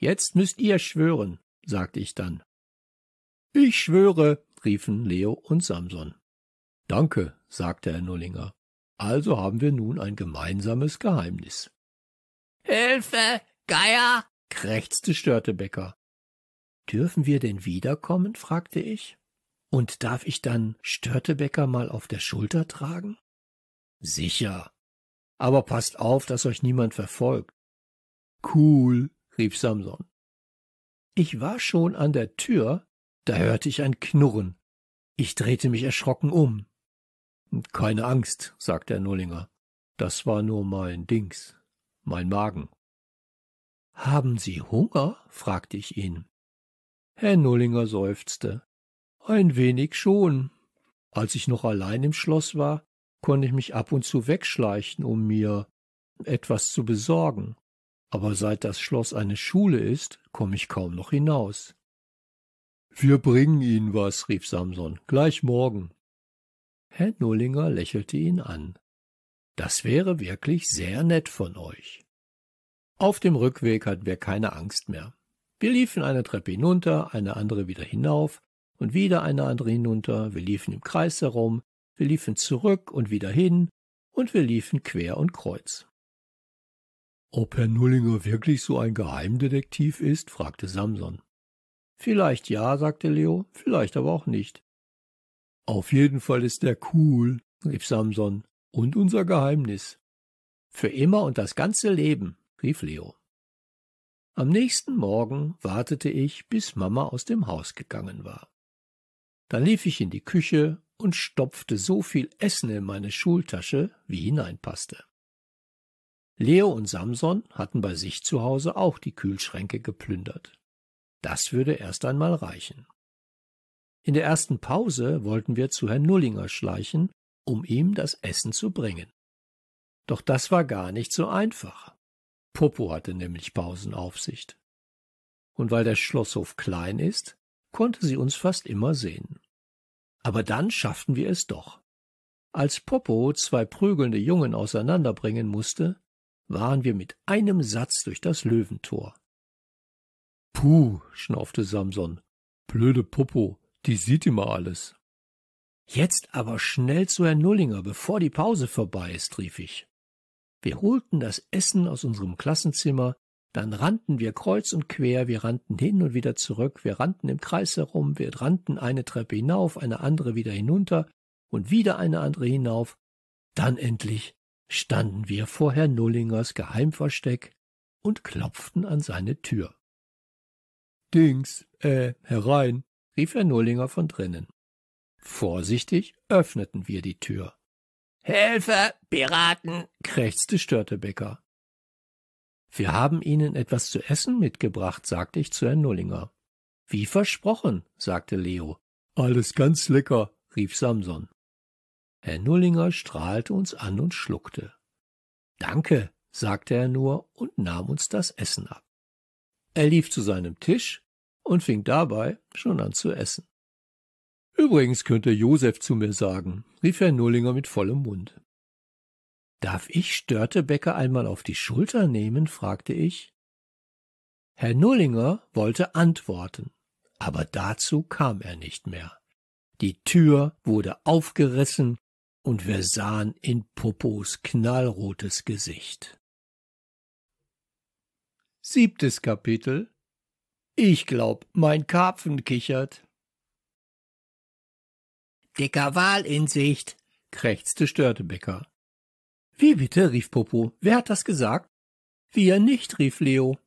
Jetzt müsst ihr schwören, sagte ich dann. Ich schwöre, riefen Leo und Samson. Danke, sagte Herr Nullinger. Also haben wir nun ein gemeinsames Geheimnis. Hilfe, Geier! krächzte Störtebecker. Dürfen wir denn wiederkommen? fragte ich. Und darf ich dann Störtebecker mal auf der Schulter tragen? Sicher, aber passt auf, dass euch niemand verfolgt. Cool, rief Samson. Ich war schon an der Tür, da hörte ich ein Knurren. Ich drehte mich erschrocken um. Keine Angst, sagte Herr Nullinger. Das war nur mein Dings, mein Magen. Haben Sie Hunger? fragte ich ihn. Herr Nullinger seufzte. Ein wenig schon. Als ich noch allein im Schloss war, konnte ich mich ab und zu wegschleichen, um mir etwas zu besorgen. Aber seit das Schloss eine Schule ist, komme ich kaum noch hinaus. Wir bringen Ihnen was, rief Samson, gleich morgen. Herr Nullinger lächelte ihn an. Das wäre wirklich sehr nett von euch. Auf dem Rückweg hatten wir keine Angst mehr. Wir liefen eine Treppe hinunter, eine andere wieder hinauf und wieder eine andere hinunter, wir liefen im Kreis herum, wir liefen zurück und wieder hin, und wir liefen quer und kreuz. Ob Herr Nullinger wirklich so ein Geheimdetektiv ist? fragte Samson. Vielleicht ja, sagte Leo, vielleicht aber auch nicht. Auf jeden Fall ist er cool, rief Samson, und unser Geheimnis. Für immer und das ganze Leben, rief Leo. Am nächsten Morgen wartete ich, bis Mama aus dem Haus gegangen war. Dann lief ich in die Küche und stopfte so viel Essen in meine Schultasche, wie hineinpasste. Leo und Samson hatten bei sich zu Hause auch die Kühlschränke geplündert. Das würde erst einmal reichen. In der ersten Pause wollten wir zu Herrn Nullinger schleichen, um ihm das Essen zu bringen. Doch das war gar nicht so einfach. Popo hatte nämlich Pausenaufsicht. Und weil der Schlosshof klein ist, konnte sie uns fast immer sehen. Aber dann schafften wir es doch. Als Popo zwei prügelnde Jungen auseinanderbringen musste, waren wir mit einem Satz durch das Löwentor. Puh, schnaufte Samson. Blöde Popo, die sieht immer alles. Jetzt aber schnell zu Herrn Nullinger, bevor die Pause vorbei ist, rief ich. Wir holten das Essen aus unserem Klassenzimmer, dann rannten wir kreuz und quer, wir rannten hin und wieder zurück, wir rannten im Kreis herum, wir rannten eine Treppe hinauf, eine andere wieder hinunter und wieder eine andere hinauf. Dann endlich standen wir vor Herrn Nullingers Geheimversteck und klopften an seine Tür. Dings, äh, herein, rief Herr Nullinger von drinnen. Vorsichtig öffneten wir die Tür. Hilfe, Piraten, krächzte Störtebecker. Wir haben Ihnen etwas zu essen mitgebracht, sagte ich zu Herrn Nullinger. Wie versprochen, sagte Leo. Alles ganz lecker, rief Samson. Herr Nullinger strahlte uns an und schluckte. Danke, sagte er nur und nahm uns das Essen ab. Er lief zu seinem Tisch und fing dabei schon an zu essen. Übrigens könnte Josef zu mir sagen, rief Herr Nullinger mit vollem Mund. Darf ich Störtebecker einmal auf die Schulter nehmen? fragte ich. Herr Nullinger wollte antworten, aber dazu kam er nicht mehr. Die Tür wurde aufgerissen und wir sahen in Popos knallrotes Gesicht. Siebtes Kapitel Ich glaub, mein Karpfen kichert. Dicker Wal in Sicht, krächzte Störtebecker. Wie bitte? rief Popo. Wer hat das gesagt? Wir nicht, rief Leo.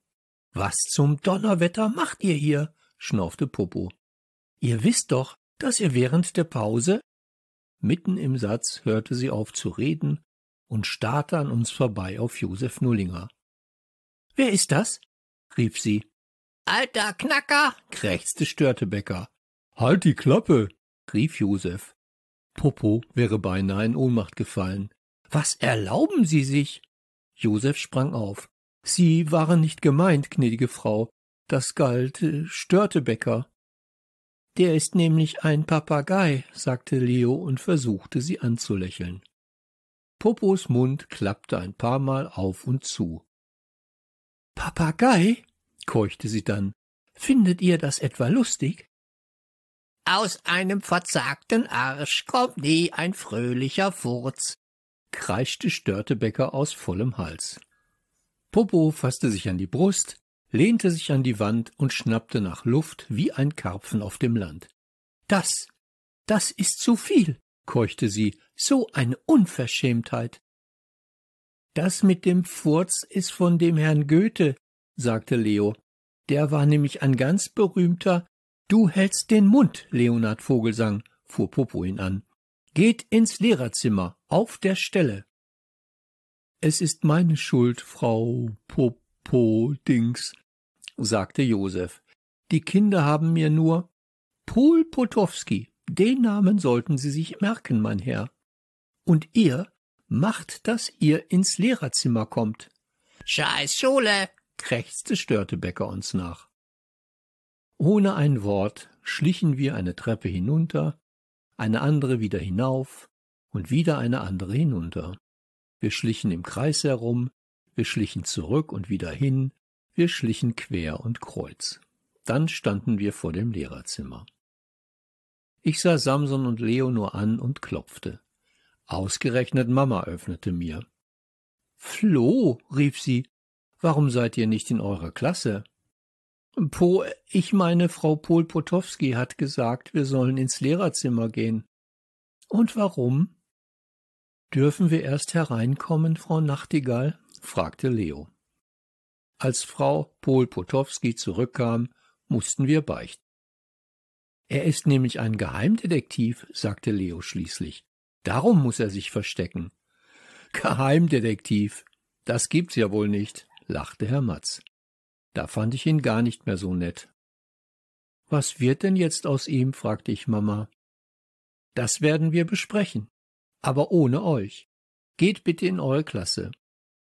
Was zum Donnerwetter macht ihr hier? schnaufte Popo. Ihr wisst doch, dass ihr während der Pause. Mitten im Satz hörte sie auf zu reden und starrte an uns vorbei auf Josef Nullinger. Wer ist das? rief sie. Alter Knacker! krächzte Störtebecker. Halt die Klappe! rief Josef. Popo wäre beinahe in Ohnmacht gefallen. Was erlauben Sie sich? Josef sprang auf. Sie waren nicht gemeint, gnädige Frau. Das galt äh, Störtebecker. Der ist nämlich ein Papagei, sagte Leo und versuchte sie anzulächeln. Popos Mund klappte ein paar Mal auf und zu. Papagei? keuchte sie dann. Findet ihr das etwa lustig? Aus einem verzagten Arsch kommt nie ein fröhlicher Furz, kreischte Störtebecker aus vollem Hals. Popo fasste sich an die Brust, lehnte sich an die Wand und schnappte nach Luft wie ein Karpfen auf dem Land. Das, das ist zu viel, keuchte sie, so eine Unverschämtheit. Das mit dem Furz ist von dem Herrn Goethe, sagte Leo. Der war nämlich ein ganz berühmter. Du hältst den Mund, Leonard Vogelsang, fuhr Popo ihn an. Geht ins Lehrerzimmer, auf der Stelle. Es ist meine Schuld, Frau Popodings, sagte Josef. Die Kinder haben mir nur Pol Potowski, den Namen sollten Sie sich merken, mein Herr. Und ihr macht, dass ihr ins Lehrerzimmer kommt. Scheiß Schule, krächzte Störtebecker uns nach. Ohne ein Wort schlichen wir eine Treppe hinunter, eine andere wieder hinauf und wieder eine andere hinunter. Wir schlichen im Kreis herum, wir schlichen zurück und wieder hin, wir schlichen quer und kreuz. Dann standen wir vor dem Lehrerzimmer. Ich sah Samson und Leo nur an und klopfte. Ausgerechnet Mama öffnete mir. Flo, rief sie, warum seid ihr nicht in eurer Klasse? Po, ich meine, Frau Pohl-Potowski hat gesagt, wir sollen ins Lehrerzimmer gehen. Und warum? Dürfen wir erst hereinkommen, Frau Nachtigall? fragte Leo. Als Frau Pohl-Potowski zurückkam, mussten wir beichten. Er ist nämlich ein Geheimdetektiv, sagte Leo schließlich. Darum muß er sich verstecken. Geheimdetektiv, das gibt's ja wohl nicht, lachte Herr Matz. Da fand ich ihn gar nicht mehr so nett. Was wird denn jetzt aus ihm? fragte ich Mama. Das werden wir besprechen. Aber ohne euch. Geht bitte in eure Klasse.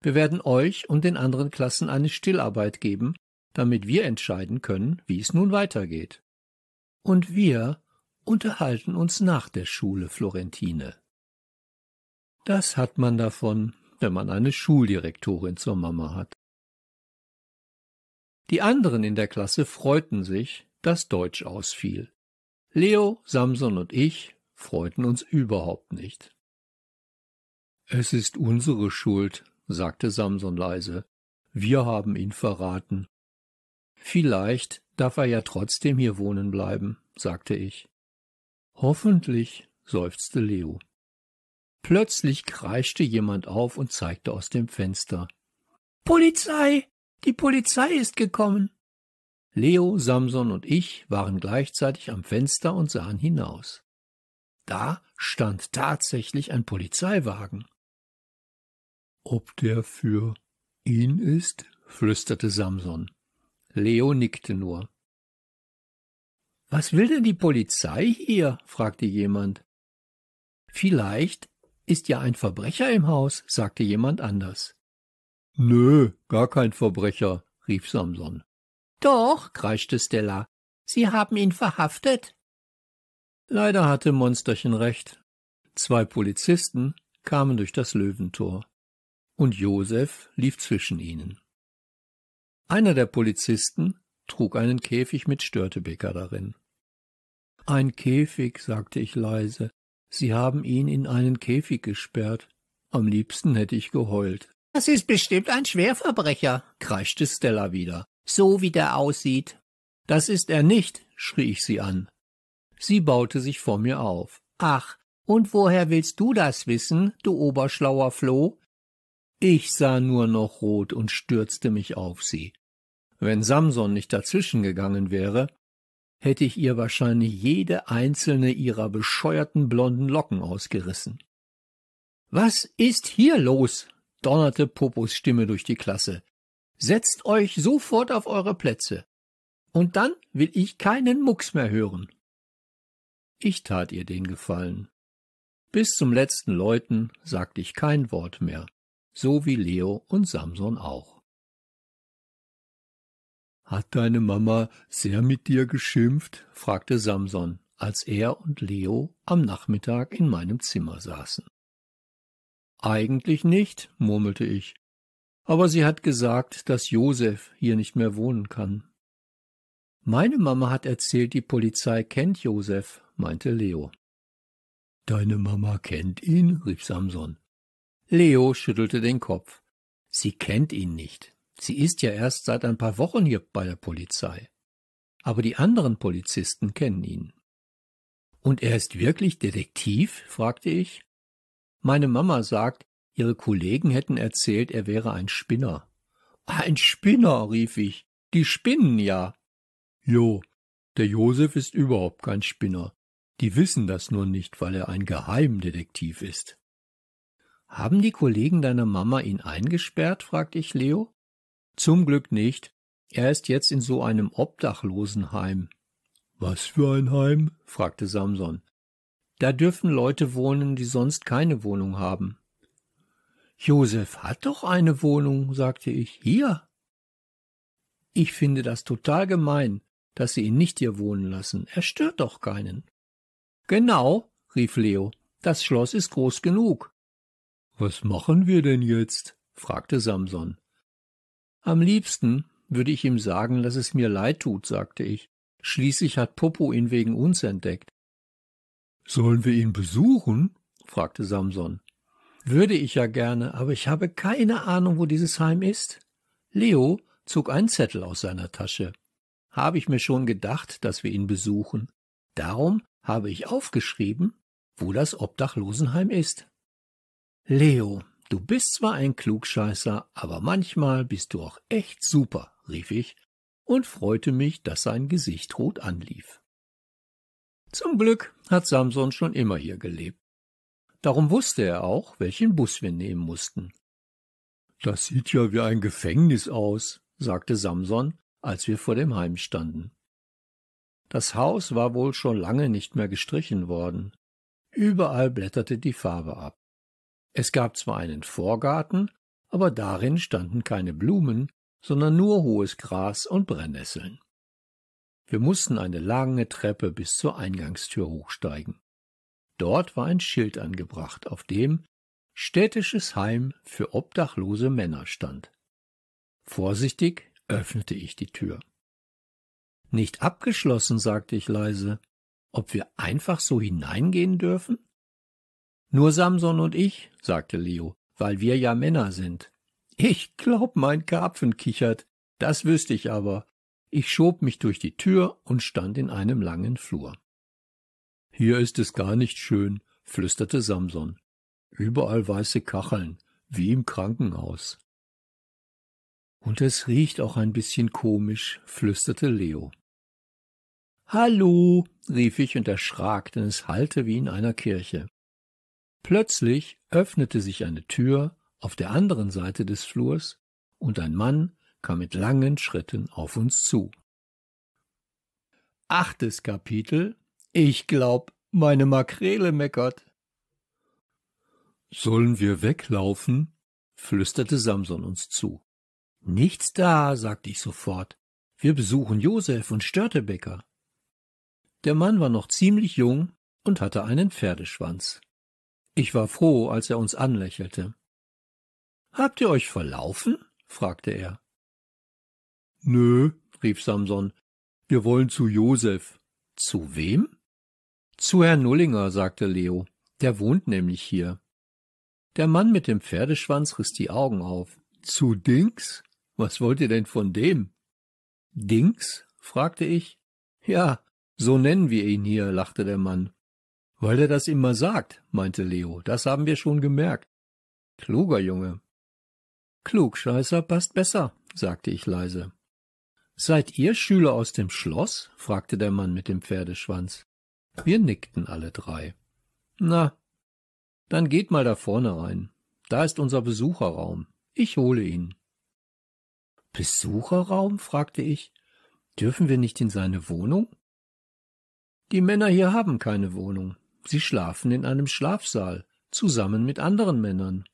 Wir werden euch und den anderen Klassen eine Stillarbeit geben, damit wir entscheiden können, wie es nun weitergeht. Und wir unterhalten uns nach der Schule, Florentine. Das hat man davon, wenn man eine Schuldirektorin zur Mama hat. Die anderen in der Klasse freuten sich, dass Deutsch ausfiel. Leo, Samson und ich freuten uns überhaupt nicht. Es ist unsere Schuld, sagte Samson leise. Wir haben ihn verraten. Vielleicht darf er ja trotzdem hier wohnen bleiben, sagte ich. Hoffentlich, seufzte Leo. Plötzlich kreischte jemand auf und zeigte aus dem Fenster. Polizei. Die Polizei ist gekommen. Leo, Samson und ich waren gleichzeitig am Fenster und sahen hinaus. Da stand tatsächlich ein Polizeiwagen. Ob der für ihn ist? flüsterte Samson. Leo nickte nur. Was will denn die Polizei hier? fragte jemand. Vielleicht ist ja ein Verbrecher im Haus, sagte jemand anders. Nö, gar kein Verbrecher, rief Samson. Doch, kreischte Stella, Sie haben ihn verhaftet. Leider hatte Monsterchen recht. Zwei Polizisten kamen durch das Löwentor, und Josef lief zwischen ihnen. Einer der Polizisten trug einen Käfig mit Störtebeker darin. Ein Käfig, sagte ich leise, Sie haben ihn in einen Käfig gesperrt. Am liebsten hätte ich geheult. Das ist bestimmt ein Schwerverbrecher, kreischte Stella wieder. So wie der aussieht. Das ist er nicht, schrie ich sie an. Sie baute sich vor mir auf. Ach, und woher willst du das wissen, du oberschlauer Floh? Ich sah nur noch rot und stürzte mich auf sie. Wenn Samson nicht dazwischengegangen wäre, hätte ich ihr wahrscheinlich jede einzelne ihrer bescheuerten blonden Locken ausgerissen. Was ist hier los? donnerte Popos Stimme durch die Klasse. Setzt euch sofort auf eure Plätze. Und dann will ich keinen Mucks mehr hören. Ich tat ihr den Gefallen. Bis zum letzten Läuten sagte ich kein Wort mehr, so wie Leo und Samson auch. Hat deine Mama sehr mit dir geschimpft? fragte Samson, als er und Leo am Nachmittag in meinem Zimmer saßen. Eigentlich nicht, murmelte ich. Aber sie hat gesagt, dass Josef hier nicht mehr wohnen kann. Meine Mama hat erzählt, die Polizei kennt Josef, meinte Leo. Deine Mama kennt ihn? rief Samson. Leo schüttelte den Kopf. Sie kennt ihn nicht. Sie ist ja erst seit ein paar Wochen hier bei der Polizei. Aber die anderen Polizisten kennen ihn. Und er ist wirklich Detektiv? fragte ich. Meine Mama sagt, ihre Kollegen hätten erzählt, er wäre ein Spinner. Ein Spinner, rief ich. Die spinnen ja. Jo, der Josef ist überhaupt kein Spinner. Die wissen das nur nicht, weil er ein Geheimdetektiv ist. Haben die Kollegen deiner Mama ihn eingesperrt? fragte ich Leo. Zum Glück nicht. Er ist jetzt in so einem Obdachlosenheim. Was für ein Heim? fragte Samson. Da dürfen Leute wohnen, die sonst keine Wohnung haben. Josef hat doch eine Wohnung, sagte ich, hier. Ich finde das total gemein, dass sie ihn nicht hier wohnen lassen. Er stört doch keinen. Genau, rief Leo, das Schloss ist groß genug. Was machen wir denn jetzt? fragte Samson. Am liebsten würde ich ihm sagen, dass es mir leid tut, sagte ich. Schließlich hat Popo ihn wegen uns entdeckt. Sollen wir ihn besuchen? fragte Samson. Würde ich ja gerne, aber ich habe keine Ahnung, wo dieses Heim ist. Leo zog einen Zettel aus seiner Tasche. Habe ich mir schon gedacht, dass wir ihn besuchen. Darum habe ich aufgeschrieben, wo das Obdachlosenheim ist. Leo, du bist zwar ein Klugscheißer, aber manchmal bist du auch echt super, rief ich und freute mich, dass sein Gesicht rot anlief. Zum Glück hat Samson schon immer hier gelebt. Darum wusste er auch, welchen Bus wir nehmen mussten. Das sieht ja wie ein Gefängnis aus, sagte Samson, als wir vor dem Heim standen. Das Haus war wohl schon lange nicht mehr gestrichen worden. Überall blätterte die Farbe ab. Es gab zwar einen Vorgarten, aber darin standen keine Blumen, sondern nur hohes Gras und Brennnesseln. Wir mussten eine lange Treppe bis zur Eingangstür hochsteigen. Dort war ein Schild angebracht, auf dem Städtisches Heim für obdachlose Männer stand. Vorsichtig öffnete ich die Tür. Nicht abgeschlossen, sagte ich leise. Ob wir einfach so hineingehen dürfen? Nur Samson und ich, sagte Leo, weil wir ja Männer sind. Ich glaub, mein Karpfen kichert. Das wüsste ich aber. Ich schob mich durch die Tür und stand in einem langen Flur. Hier ist es gar nicht schön, flüsterte Samson. Überall weiße Kacheln, wie im Krankenhaus. Und es riecht auch ein bisschen komisch, flüsterte Leo. Hallo, rief ich und erschrak, denn es hallte wie in einer Kirche. Plötzlich öffnete sich eine Tür auf der anderen Seite des Flurs, und ein Mann kam mit langen Schritten auf uns zu. Achtes Kapitel Ich glaub, meine Makrele meckert. Sollen wir weglaufen? flüsterte Samson uns zu. Nichts da, sagte ich sofort. Wir besuchen Josef und Störtebecker. Der Mann war noch ziemlich jung und hatte einen Pferdeschwanz. Ich war froh, als er uns anlächelte. Habt ihr euch verlaufen? fragte er. Nö, rief Samson, wir wollen zu Josef. Zu wem? Zu Herrn Nullinger, sagte Leo, der wohnt nämlich hier. Der Mann mit dem Pferdeschwanz riss die Augen auf. Zu Dings? Was wollt ihr denn von dem? Dings? fragte ich. Ja, so nennen wir ihn hier, lachte der Mann. Weil er das immer sagt, meinte Leo, das haben wir schon gemerkt. Kluger Junge. Klugscheißer passt besser, sagte ich leise. Seid ihr Schüler aus dem Schloss? fragte der Mann mit dem Pferdeschwanz. Wir nickten alle drei. Na, dann geht mal da vorne rein. Da ist unser Besucherraum. Ich hole ihn. Besucherraum? fragte ich. Dürfen wir nicht in seine Wohnung? Die Männer hier haben keine Wohnung. Sie schlafen in einem Schlafsaal, zusammen mit anderen Männern.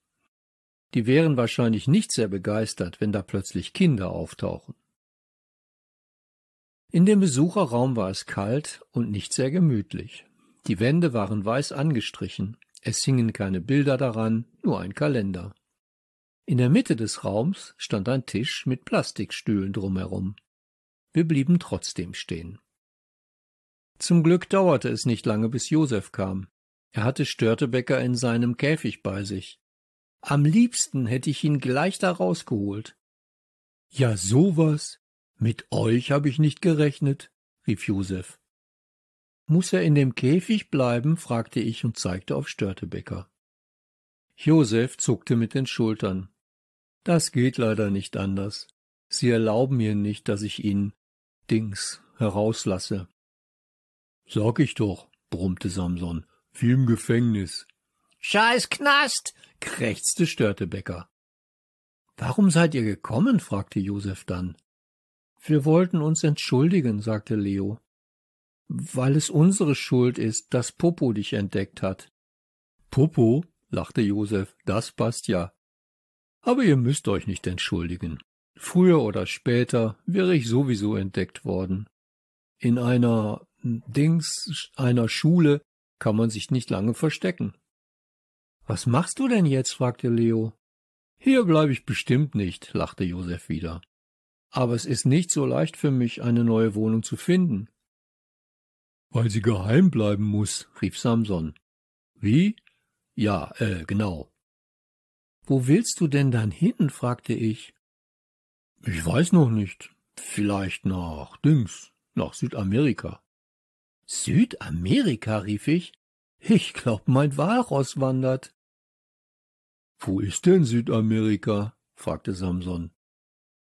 Die wären wahrscheinlich nicht sehr begeistert, wenn da plötzlich Kinder auftauchen. In dem Besucherraum war es kalt und nicht sehr gemütlich. Die Wände waren weiß angestrichen. Es hingen keine Bilder daran, nur ein Kalender. In der Mitte des Raums stand ein Tisch mit Plastikstühlen drumherum. Wir blieben trotzdem stehen. Zum Glück dauerte es nicht lange, bis Josef kam. Er hatte Störtebecker in seinem Käfig bei sich. Am liebsten hätte ich ihn gleich da rausgeholt. Ja, sowas, mit euch habe ich nicht gerechnet, rief Josef. Muß er in dem Käfig bleiben? fragte ich und zeigte auf Störtebecker. Josef zuckte mit den Schultern. Das geht leider nicht anders. Sie erlauben mir nicht, dass ich ihn Dings herauslasse. Sag ich doch, brummte Samson, wie im Gefängnis. Scheiß Knast, krächzte Störtebecker. Warum seid ihr gekommen? fragte Josef dann. Wir wollten uns entschuldigen, sagte Leo. Weil es unsere Schuld ist, dass Popo dich entdeckt hat. Popo? lachte Josef, das passt ja. Aber ihr müsst euch nicht entschuldigen. Früher oder später wäre ich sowieso entdeckt worden. In einer Dings, einer Schule kann man sich nicht lange verstecken. Was machst du denn jetzt? fragte Leo. Hier bleibe ich bestimmt nicht, lachte Josef wieder. Aber es ist nicht so leicht für mich, eine neue Wohnung zu finden. Weil sie geheim bleiben muss, rief Samson. Wie? Ja, äh, genau. Wo willst du denn dann hin? fragte ich. Ich weiß noch nicht. Vielleicht nach Dings, nach Südamerika. Südamerika, rief ich. Ich glaub, mein Walross wandert. Wo ist denn Südamerika? fragte Samson.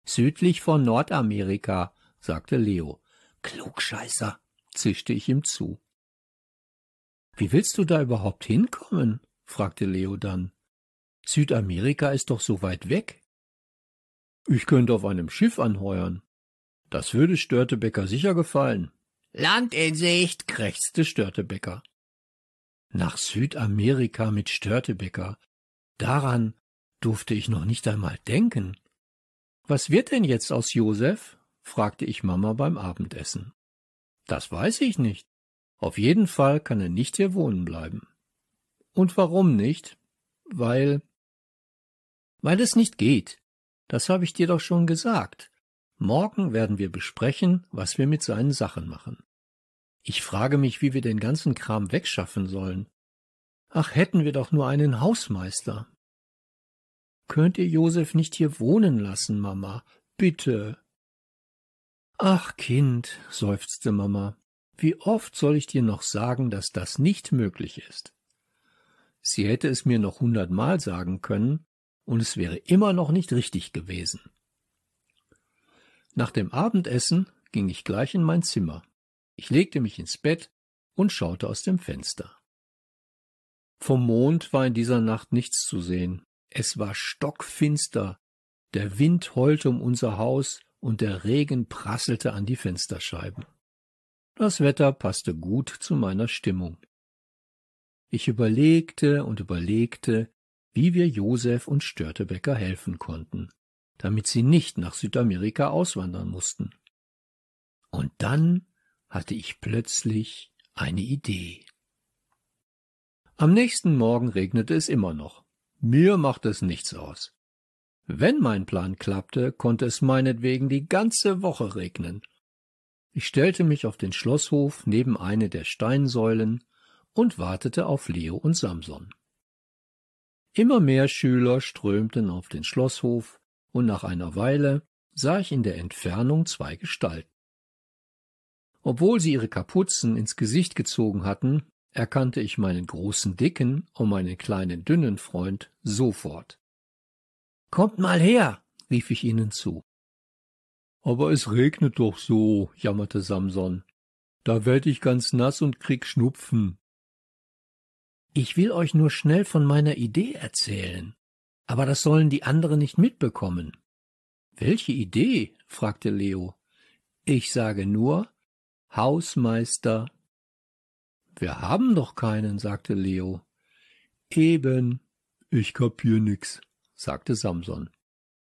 Südlich von Nordamerika, sagte Leo. Klugscheißer, zischte ich ihm zu. Wie willst du da überhaupt hinkommen? fragte Leo dann. Südamerika ist doch so weit weg. Ich könnte auf einem Schiff anheuern. Das würde Störtebecker sicher gefallen. Land in Sicht, krächzte Störtebecker. Nach Südamerika mit Störtebecker. Daran durfte ich noch nicht einmal denken. Was wird denn jetzt aus Josef? fragte ich Mama beim Abendessen. Das weiß ich nicht. Auf jeden Fall kann er nicht hier wohnen bleiben. Und warum nicht? Weil. Weil es nicht geht. Das habe ich dir doch schon gesagt. Morgen werden wir besprechen, was wir mit seinen Sachen machen. Ich frage mich, wie wir den ganzen Kram wegschaffen sollen. Ach, hätten wir doch nur einen Hausmeister. Könnt ihr Josef nicht hier wohnen lassen, Mama? Bitte. Ach, Kind, seufzte Mama, wie oft soll ich dir noch sagen, dass das nicht möglich ist? Sie hätte es mir noch hundertmal sagen können, und es wäre immer noch nicht richtig gewesen. Nach dem Abendessen ging ich gleich in mein Zimmer. Ich legte mich ins Bett und schaute aus dem Fenster. Vom Mond war in dieser Nacht nichts zu sehen. Es war stockfinster, der Wind heulte um unser Haus und der Regen prasselte an die Fensterscheiben. Das Wetter passte gut zu meiner Stimmung. Ich überlegte und überlegte, wie wir Josef und Störtebecker helfen konnten, damit sie nicht nach Südamerika auswandern mussten. Und dann hatte ich plötzlich eine Idee. Am nächsten Morgen regnete es immer noch. Mir macht es nichts aus. Wenn mein Plan klappte, konnte es meinetwegen die ganze Woche regnen. Ich stellte mich auf den Schlosshof neben eine der Steinsäulen und wartete auf Leo und Samson. Immer mehr Schüler strömten auf den Schlosshof, und nach einer Weile sah ich in der Entfernung zwei Gestalten. Obwohl sie ihre Kapuzen ins Gesicht gezogen hatten, erkannte ich meinen großen dicken und meinen kleinen dünnen Freund sofort. Kommt mal her, rief ich ihnen zu. Aber es regnet doch so, jammerte Samson. Da werd ich ganz nass und krieg Schnupfen. Ich will euch nur schnell von meiner Idee erzählen, aber das sollen die anderen nicht mitbekommen. Welche Idee? fragte Leo. Ich sage nur Hausmeister wir haben doch keinen, sagte Leo. Eben. Ich kapier nix, sagte Samson.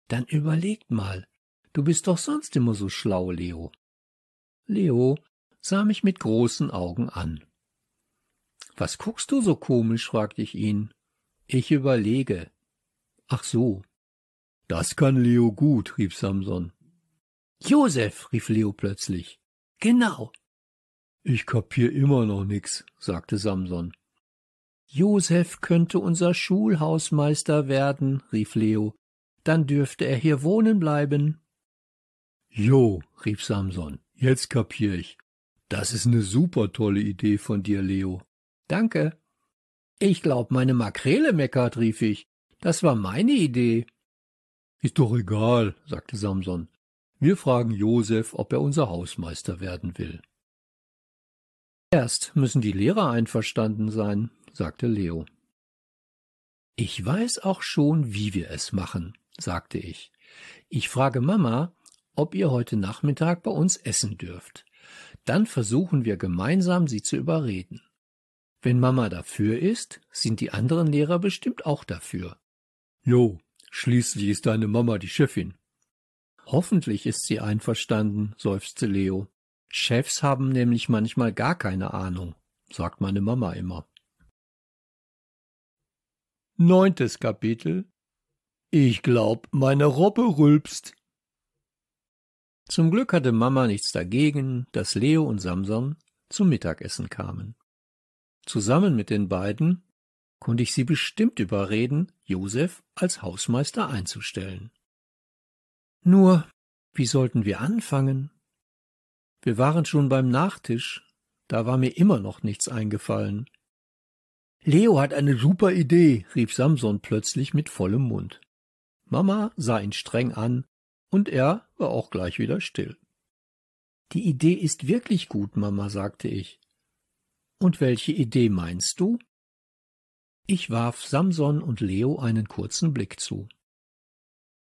Dann überlegt mal. Du bist doch sonst immer so schlau, Leo. Leo sah mich mit großen Augen an. Was guckst du so komisch? fragte ich ihn. Ich überlege. Ach so. Das kann Leo gut, rief Samson. Josef, rief Leo plötzlich. Genau, ich kapier immer noch nix, sagte Samson. Josef könnte unser Schulhausmeister werden, rief Leo. Dann dürfte er hier wohnen bleiben. Jo, rief Samson, jetzt kapier ich. Das ist ne super tolle Idee von dir, Leo. Danke. Ich glaub, meine Makrele meckert, rief ich. Das war meine Idee. Ist doch egal, sagte Samson. Wir fragen Josef, ob er unser Hausmeister werden will. Erst müssen die Lehrer einverstanden sein, sagte Leo. Ich weiß auch schon, wie wir es machen, sagte ich. Ich frage Mama, ob ihr heute Nachmittag bei uns essen dürft. Dann versuchen wir gemeinsam, sie zu überreden. Wenn Mama dafür ist, sind die anderen Lehrer bestimmt auch dafür. Jo, schließlich ist deine Mama die Chefin. Hoffentlich ist sie einverstanden, seufzte Leo. Chefs haben nämlich manchmal gar keine Ahnung, sagt meine Mama immer. Neuntes Kapitel Ich glaub, meine Robbe rülpst. Zum Glück hatte Mama nichts dagegen, dass Leo und Samson zum Mittagessen kamen. Zusammen mit den beiden konnte ich sie bestimmt überreden, Josef als Hausmeister einzustellen. Nur, wie sollten wir anfangen? Wir waren schon beim Nachtisch, da war mir immer noch nichts eingefallen. Leo hat eine super Idee, rief Samson plötzlich mit vollem Mund. Mama sah ihn streng an, und er war auch gleich wieder still. Die Idee ist wirklich gut, Mama, sagte ich. Und welche Idee meinst du? Ich warf Samson und Leo einen kurzen Blick zu.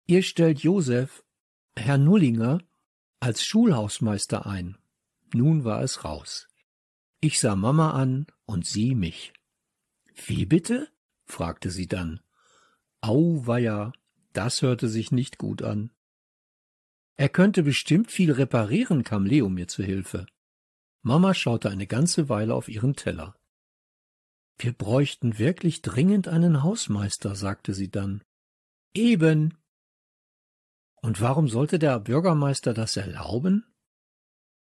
Ihr stellt Josef, Herr Nullinger, als Schulhausmeister ein. Nun war es raus. Ich sah Mama an und sie mich. Wie bitte? fragte sie dann. Auweia, das hörte sich nicht gut an. Er könnte bestimmt viel reparieren, kam Leo mir zu Hilfe. Mama schaute eine ganze Weile auf ihren Teller. Wir bräuchten wirklich dringend einen Hausmeister, sagte sie dann. Eben, und warum sollte der Bürgermeister das erlauben?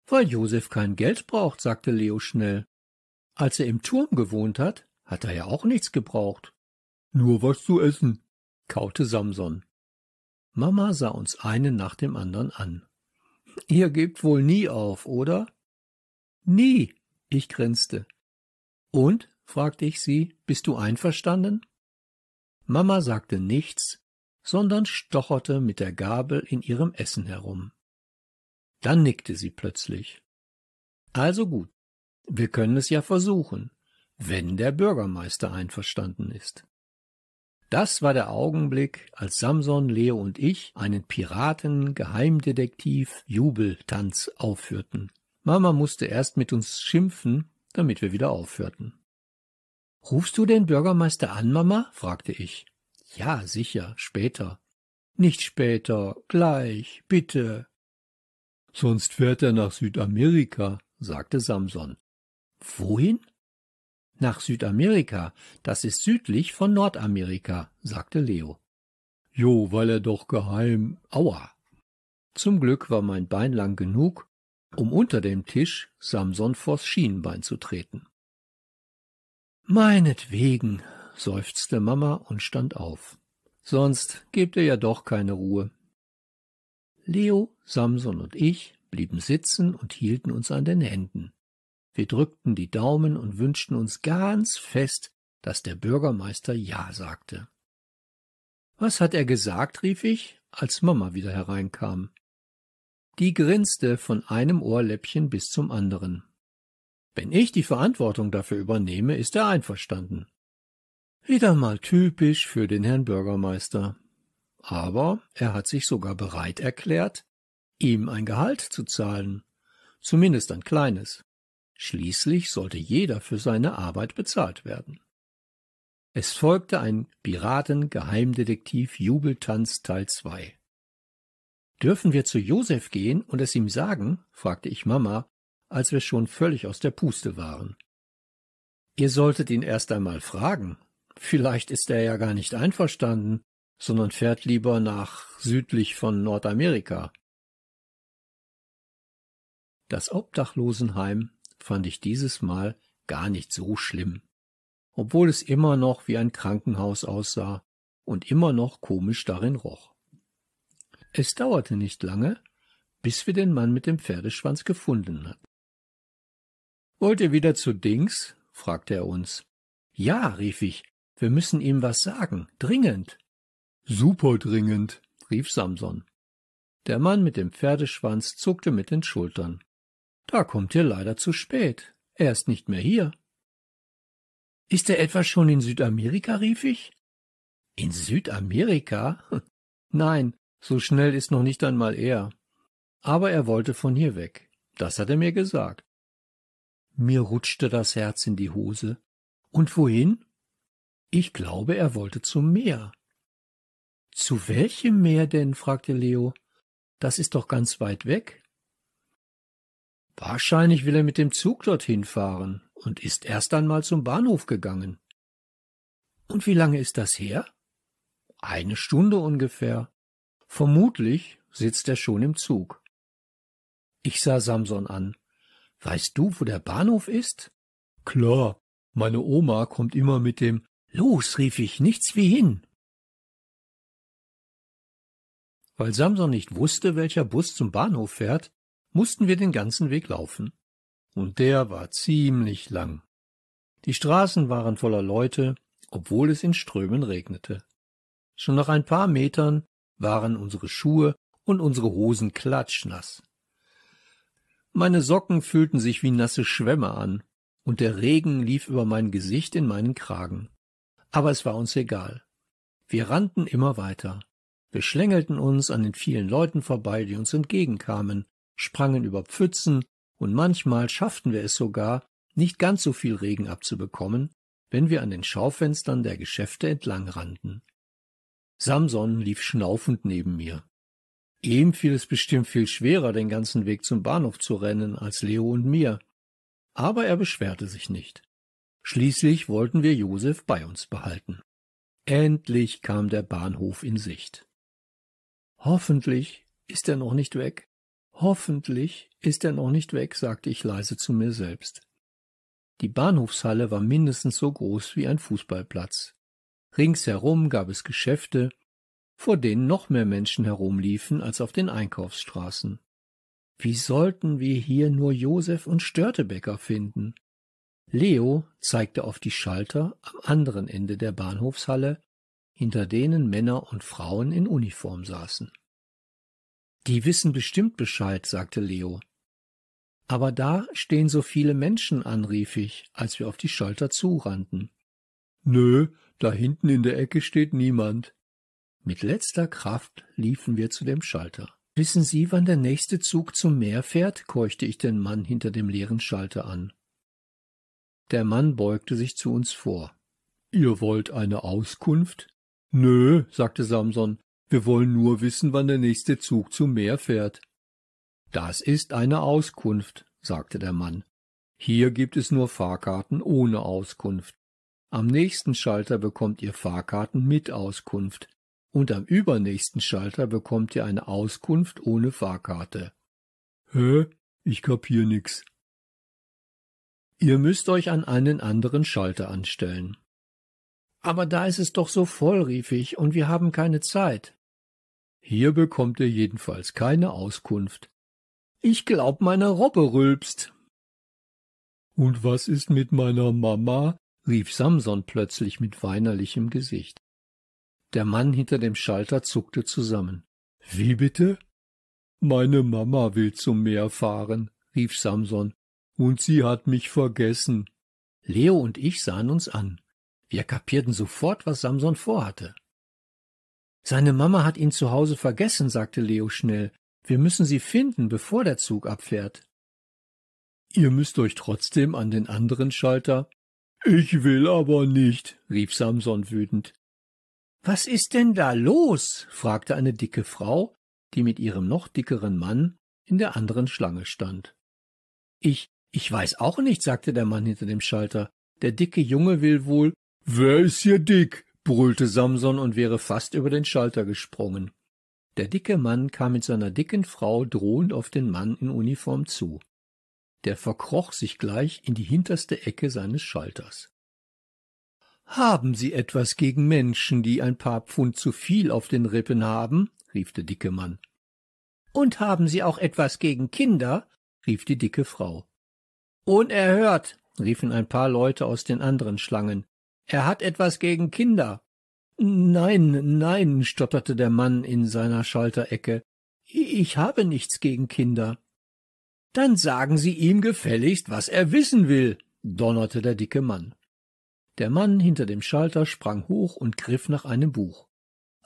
Weil Josef kein Geld braucht, sagte Leo schnell. Als er im Turm gewohnt hat, hat er ja auch nichts gebraucht. Nur was zu essen, kaute Samson. Mama sah uns einen nach dem anderen an. Ihr gebt wohl nie auf, oder? Nie, ich grinste. Und? fragte ich sie, bist du einverstanden? Mama sagte nichts, sondern stocherte mit der Gabel in ihrem Essen herum. Dann nickte sie plötzlich. Also gut, wir können es ja versuchen, wenn der Bürgermeister einverstanden ist. Das war der Augenblick, als Samson, Leo und ich einen Piraten-Geheimdetektiv-Jubeltanz aufführten. Mama musste erst mit uns schimpfen, damit wir wieder aufhörten. Rufst du den Bürgermeister an, Mama? fragte ich. Ja, sicher, später. Nicht später, gleich, bitte. Sonst fährt er nach Südamerika, sagte Samson. Wohin? Nach Südamerika, das ist südlich von Nordamerika, sagte Leo. Jo, weil er doch geheim. Aua. Zum Glück war mein Bein lang genug, um unter dem Tisch Samson vors Schienenbein zu treten. Meinetwegen, seufzte Mama und stand auf. Sonst gebt ihr ja doch keine Ruhe. Leo, Samson und ich blieben sitzen und hielten uns an den Händen. Wir drückten die Daumen und wünschten uns ganz fest, dass der Bürgermeister Ja sagte. Was hat er gesagt? rief ich, als Mama wieder hereinkam. Die grinste von einem Ohrläppchen bis zum anderen. Wenn ich die Verantwortung dafür übernehme, ist er einverstanden. Wieder mal typisch für den Herrn Bürgermeister. Aber er hat sich sogar bereit erklärt, ihm ein Gehalt zu zahlen, zumindest ein kleines. Schließlich sollte jeder für seine Arbeit bezahlt werden. Es folgte ein Piraten-Geheimdetektiv-Jubeltanz Teil 2. Dürfen wir zu Josef gehen und es ihm sagen? fragte ich Mama, als wir schon völlig aus der Puste waren. Ihr solltet ihn erst einmal fragen, Vielleicht ist er ja gar nicht einverstanden, sondern fährt lieber nach südlich von Nordamerika. Das Obdachlosenheim fand ich dieses Mal gar nicht so schlimm, obwohl es immer noch wie ein Krankenhaus aussah und immer noch komisch darin roch. Es dauerte nicht lange, bis wir den Mann mit dem Pferdeschwanz gefunden hatten. Wollt ihr wieder zu Dings? fragte er uns. Ja, rief ich, wir müssen ihm was sagen. Dringend. Super dringend, rief Samson. Der Mann mit dem Pferdeschwanz zuckte mit den Schultern. Da kommt ihr leider zu spät. Er ist nicht mehr hier. Ist er etwa schon in Südamerika? rief ich. In Südamerika? Nein, so schnell ist noch nicht einmal er. Aber er wollte von hier weg. Das hat er mir gesagt. Mir rutschte das Herz in die Hose. Und wohin? Ich glaube, er wollte zum Meer. Zu welchem Meer denn? fragte Leo. Das ist doch ganz weit weg. Wahrscheinlich will er mit dem Zug dorthin fahren und ist erst einmal zum Bahnhof gegangen. Und wie lange ist das her? Eine Stunde ungefähr. Vermutlich sitzt er schon im Zug. Ich sah Samson an. Weißt du, wo der Bahnhof ist? Klar, meine Oma kommt immer mit dem Los, rief ich, nichts wie hin. Weil Samson nicht wusste, welcher Bus zum Bahnhof fährt, mussten wir den ganzen Weg laufen. Und der war ziemlich lang. Die Straßen waren voller Leute, obwohl es in Strömen regnete. Schon nach ein paar Metern waren unsere Schuhe und unsere Hosen klatschnass. Meine Socken fühlten sich wie nasse Schwämme an, und der Regen lief über mein Gesicht in meinen Kragen aber es war uns egal. Wir rannten immer weiter. Wir schlängelten uns an den vielen Leuten vorbei, die uns entgegenkamen, sprangen über Pfützen, und manchmal schafften wir es sogar, nicht ganz so viel Regen abzubekommen, wenn wir an den Schaufenstern der Geschäfte entlang rannten. Samson lief schnaufend neben mir. Ihm fiel es bestimmt viel schwerer, den ganzen Weg zum Bahnhof zu rennen, als Leo und mir. Aber er beschwerte sich nicht. Schließlich wollten wir Josef bei uns behalten. Endlich kam der Bahnhof in Sicht. Hoffentlich ist er noch nicht weg. Hoffentlich ist er noch nicht weg, sagte ich leise zu mir selbst. Die Bahnhofshalle war mindestens so groß wie ein Fußballplatz. Ringsherum gab es Geschäfte, vor denen noch mehr Menschen herumliefen als auf den Einkaufsstraßen. Wie sollten wir hier nur Josef und Störtebecker finden? Leo zeigte auf die Schalter am anderen Ende der Bahnhofshalle, hinter denen Männer und Frauen in Uniform saßen. Die wissen bestimmt Bescheid, sagte Leo. Aber da stehen so viele Menschen an, rief ich, als wir auf die Schalter zurannten. Nö, da hinten in der Ecke steht niemand. Mit letzter Kraft liefen wir zu dem Schalter. Wissen Sie, wann der nächste Zug zum Meer fährt? keuchte ich den Mann hinter dem leeren Schalter an. Der Mann beugte sich zu uns vor. Ihr wollt eine Auskunft? Nö, sagte Samson, wir wollen nur wissen, wann der nächste Zug zum Meer fährt. Das ist eine Auskunft, sagte der Mann. Hier gibt es nur Fahrkarten ohne Auskunft. Am nächsten Schalter bekommt ihr Fahrkarten mit Auskunft und am übernächsten Schalter bekommt ihr eine Auskunft ohne Fahrkarte. Hä? Ich kapier nix, Ihr müsst euch an einen anderen Schalter anstellen. Aber da ist es doch so voll, rief ich, und wir haben keine Zeit. Hier bekommt ihr jedenfalls keine Auskunft. Ich glaub, meine Robbe rülpst. Und was ist mit meiner Mama? rief Samson plötzlich mit weinerlichem Gesicht. Der Mann hinter dem Schalter zuckte zusammen. Wie bitte? Meine Mama will zum Meer fahren, rief Samson und sie hat mich vergessen. Leo und ich sahen uns an. Wir kapierten sofort, was Samson vorhatte. Seine Mama hat ihn zu Hause vergessen, sagte Leo schnell. Wir müssen sie finden, bevor der Zug abfährt. Ihr müsst euch trotzdem an den anderen Schalter. Ich will aber nicht, rief Samson wütend. Was ist denn da los? fragte eine dicke Frau, die mit ihrem noch dickeren Mann in der anderen Schlange stand. Ich ich weiß auch nicht, sagte der Mann hinter dem Schalter. Der dicke Junge will wohl. Wer ist hier dick? brüllte Samson und wäre fast über den Schalter gesprungen. Der dicke Mann kam mit seiner dicken Frau drohend auf den Mann in Uniform zu. Der verkroch sich gleich in die hinterste Ecke seines Schalters. Haben Sie etwas gegen Menschen, die ein paar Pfund zu viel auf den Rippen haben? rief der dicke Mann. Und haben Sie auch etwas gegen Kinder? rief die dicke Frau. Unerhört, riefen ein paar Leute aus den anderen Schlangen. Er hat etwas gegen Kinder. Nein, nein, stotterte der Mann in seiner Schalterecke. Ich habe nichts gegen Kinder. Dann sagen Sie ihm gefälligst, was er wissen will, donnerte der dicke Mann. Der Mann hinter dem Schalter sprang hoch und griff nach einem Buch.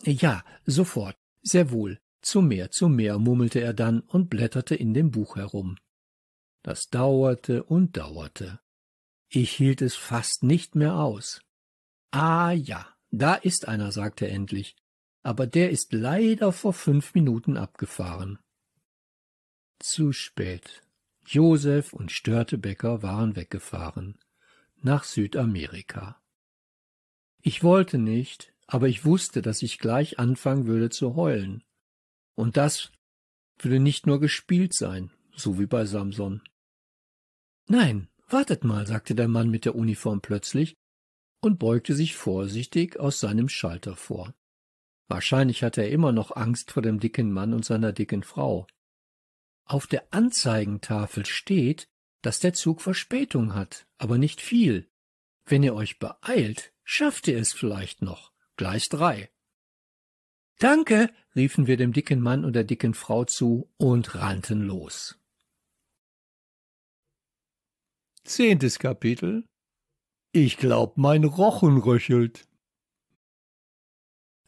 Ja, sofort, sehr wohl, zu mehr, zu mehr, murmelte er dann und blätterte in dem Buch herum. Das dauerte und dauerte. Ich hielt es fast nicht mehr aus. Ah ja, da ist einer, sagte er endlich, aber der ist leider vor fünf Minuten abgefahren. Zu spät. Josef und Störtebecker waren weggefahren. Nach Südamerika. Ich wollte nicht, aber ich wusste, dass ich gleich anfangen würde zu heulen. Und das würde nicht nur gespielt sein, so wie bei Samson. Nein, wartet mal, sagte der Mann mit der Uniform plötzlich und beugte sich vorsichtig aus seinem Schalter vor. Wahrscheinlich hatte er immer noch Angst vor dem dicken Mann und seiner dicken Frau. Auf der Anzeigentafel steht, dass der Zug Verspätung hat, aber nicht viel. Wenn ihr euch beeilt, schafft ihr es vielleicht noch. Gleich drei. Danke, riefen wir dem dicken Mann und der dicken Frau zu und rannten los. Zehntes Kapitel Ich glaub, mein Rochen röchelt.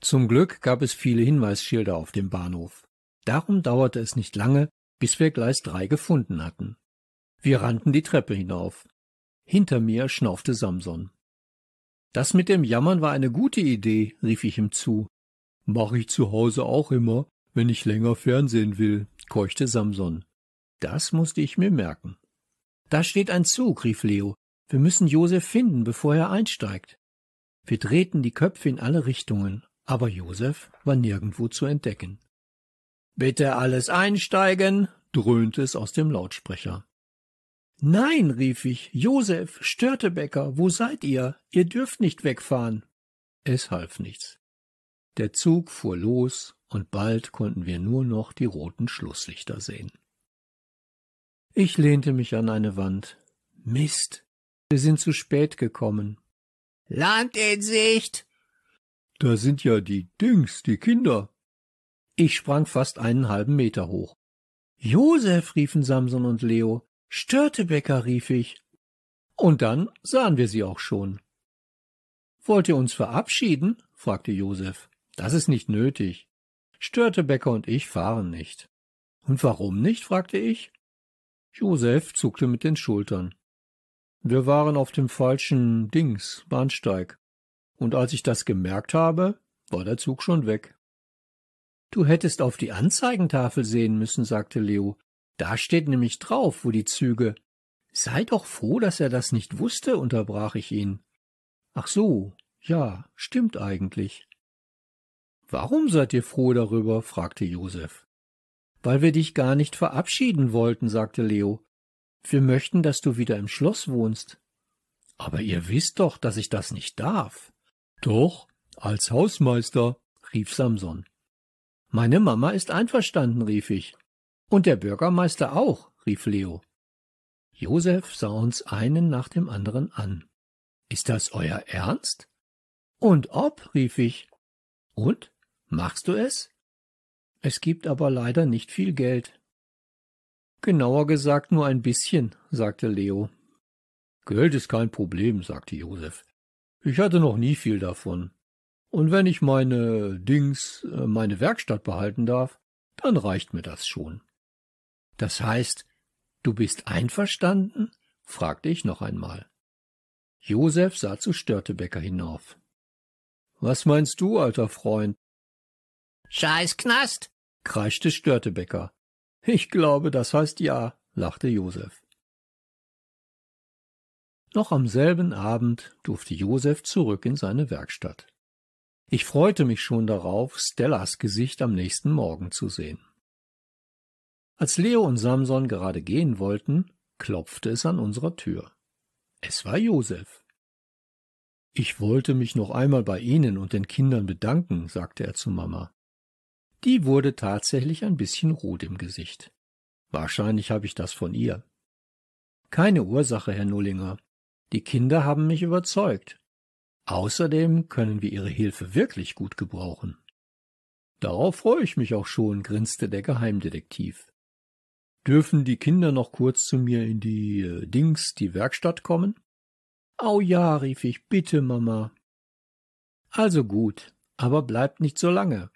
Zum Glück gab es viele Hinweisschilder auf dem Bahnhof. Darum dauerte es nicht lange, bis wir Gleis 3 gefunden hatten. Wir rannten die Treppe hinauf. Hinter mir schnaufte Samson. Das mit dem Jammern war eine gute Idee, rief ich ihm zu. Mach ich zu Hause auch immer, wenn ich länger Fernsehen will, keuchte Samson. Das musste ich mir merken. Da steht ein Zug, rief Leo. Wir müssen Josef finden, bevor er einsteigt. Wir drehten die Köpfe in alle Richtungen, aber Josef war nirgendwo zu entdecken. Bitte alles einsteigen, dröhnte es aus dem Lautsprecher. Nein, rief ich, Josef, Störtebecker, wo seid ihr? Ihr dürft nicht wegfahren. Es half nichts. Der Zug fuhr los, und bald konnten wir nur noch die roten Schlusslichter sehen. Ich lehnte mich an eine Wand. Mist, wir sind zu spät gekommen. Land in Sicht! Da sind ja die Dings, die Kinder. Ich sprang fast einen halben Meter hoch. Josef, riefen Samson und Leo. Störtebecker, rief ich. Und dann sahen wir sie auch schon. Wollt ihr uns verabschieden? fragte Josef. Das ist nicht nötig. Störtebecker und ich fahren nicht. Und warum nicht? fragte ich. Josef zuckte mit den Schultern. Wir waren auf dem falschen Dings, Bahnsteig. Und als ich das gemerkt habe, war der Zug schon weg. Du hättest auf die Anzeigentafel sehen müssen, sagte Leo. Da steht nämlich drauf, wo die Züge. Sei doch froh, dass er das nicht wusste, unterbrach ich ihn. Ach so, ja, stimmt eigentlich. Warum seid ihr froh darüber? fragte Josef. Weil wir dich gar nicht verabschieden wollten, sagte Leo. Wir möchten, dass du wieder im Schloss wohnst. Aber ihr wisst doch, dass ich das nicht darf. Doch, als Hausmeister, rief Samson. Meine Mama ist einverstanden, rief ich. Und der Bürgermeister auch, rief Leo. Josef sah uns einen nach dem anderen an. Ist das euer Ernst? Und ob, rief ich. Und? Machst du es? Es gibt aber leider nicht viel Geld. Genauer gesagt nur ein bisschen, sagte Leo. Geld ist kein Problem, sagte Josef. Ich hatte noch nie viel davon. Und wenn ich meine Dings, äh, meine Werkstatt behalten darf, dann reicht mir das schon. Das heißt, du bist einverstanden? fragte ich noch einmal. Josef sah zu Störtebecker hinauf. Was meinst du, alter Freund? Scheiß Knast, kreischte Störtebecker. Ich glaube, das heißt ja, lachte Josef. Noch am selben Abend durfte Josef zurück in seine Werkstatt. Ich freute mich schon darauf, Stellas Gesicht am nächsten Morgen zu sehen. Als Leo und Samson gerade gehen wollten, klopfte es an unserer Tür. Es war Josef. Ich wollte mich noch einmal bei Ihnen und den Kindern bedanken, sagte er zu Mama die wurde tatsächlich ein bisschen rot im Gesicht. Wahrscheinlich habe ich das von ihr. Keine Ursache, Herr Nullinger. Die Kinder haben mich überzeugt. Außerdem können wir Ihre Hilfe wirklich gut gebrauchen. Darauf freue ich mich auch schon, grinste der Geheimdetektiv. Dürfen die Kinder noch kurz zu mir in die äh, Dings, die Werkstatt kommen? Au ja, rief ich, bitte, Mama. Also gut, aber bleibt nicht so lange.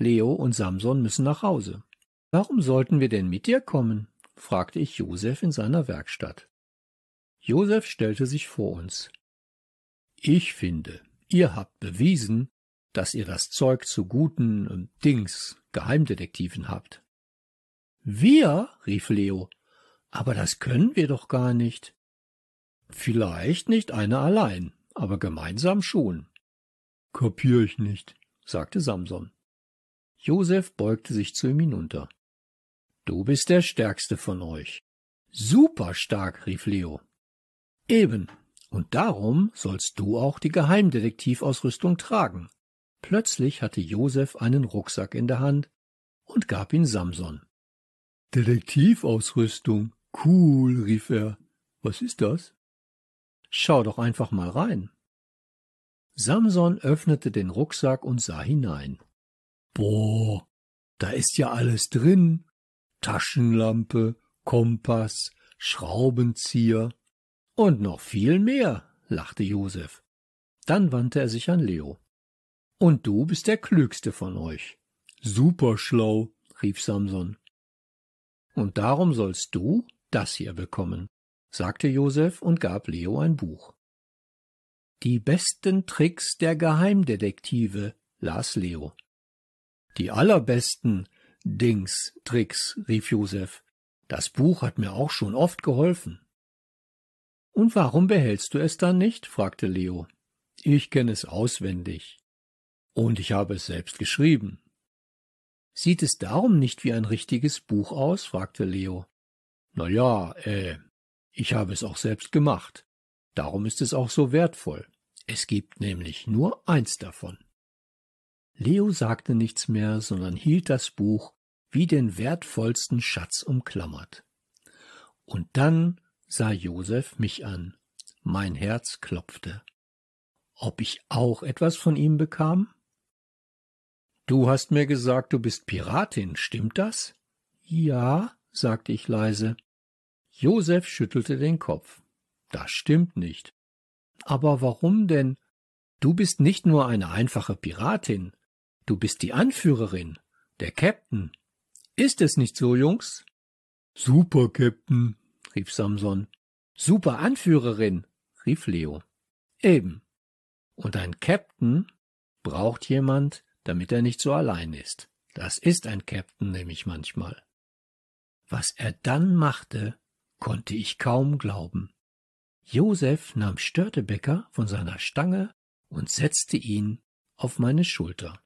Leo und Samson müssen nach Hause. Warum sollten wir denn mit dir kommen? fragte ich Josef in seiner Werkstatt. Josef stellte sich vor uns. Ich finde, ihr habt bewiesen, dass ihr das Zeug zu guten äh, Dings Geheimdetektiven habt. Wir? rief Leo. Aber das können wir doch gar nicht. Vielleicht nicht einer allein, aber gemeinsam schon. Kapier ich nicht, sagte Samson. Josef beugte sich zu ihm hinunter. Du bist der Stärkste von euch. Superstark, rief Leo. Eben, und darum sollst du auch die Geheimdetektivausrüstung tragen. Plötzlich hatte Josef einen Rucksack in der Hand und gab ihn Samson. Detektivausrüstung, cool, rief er. Was ist das? Schau doch einfach mal rein. Samson öffnete den Rucksack und sah hinein. Boah, da ist ja alles drin. Taschenlampe, Kompass, Schraubenzieher und noch viel mehr, lachte Josef. Dann wandte er sich an Leo. Und du bist der Klügste von euch. Superschlau, rief Samson. Und darum sollst du das hier bekommen, sagte Josef und gab Leo ein Buch. Die besten Tricks der Geheimdetektive, las Leo. Die allerbesten Dings, Tricks, rief Josef. Das Buch hat mir auch schon oft geholfen. Und warum behältst du es dann nicht? fragte Leo. Ich kenne es auswendig. Und ich habe es selbst geschrieben. Sieht es darum nicht wie ein richtiges Buch aus? fragte Leo. Na ja, äh, ich habe es auch selbst gemacht. Darum ist es auch so wertvoll. Es gibt nämlich nur eins davon. Leo sagte nichts mehr, sondern hielt das Buch wie den wertvollsten Schatz umklammert. Und dann sah Josef mich an. Mein Herz klopfte. Ob ich auch etwas von ihm bekam? Du hast mir gesagt, du bist Piratin, stimmt das? Ja, sagte ich leise. Josef schüttelte den Kopf. Das stimmt nicht. Aber warum denn? Du bist nicht nur eine einfache Piratin, Du bist die Anführerin, der Captain. Ist es nicht so, Jungs? Super, Captain, rief Samson. Super Anführerin, rief Leo. Eben. Und ein Captain braucht jemand, damit er nicht so allein ist. Das ist ein Captain nämlich manchmal. Was er dann machte, konnte ich kaum glauben. Josef nahm Störtebecker von seiner Stange und setzte ihn auf meine Schulter.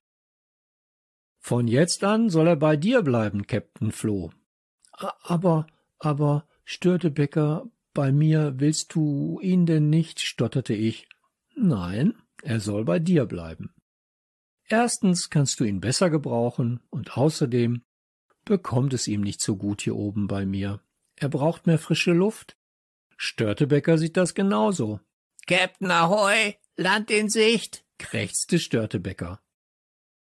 Von jetzt an soll er bei dir bleiben, Captain Flo. Aber, aber, störte Becker, bei mir willst du ihn denn nicht, stotterte ich. Nein, er soll bei dir bleiben. Erstens kannst du ihn besser gebrauchen und außerdem bekommt es ihm nicht so gut hier oben bei mir. Er braucht mehr frische Luft. Störtebecker sieht das genauso. Captain Ahoy, Land in Sicht, krächzte Störtebecker.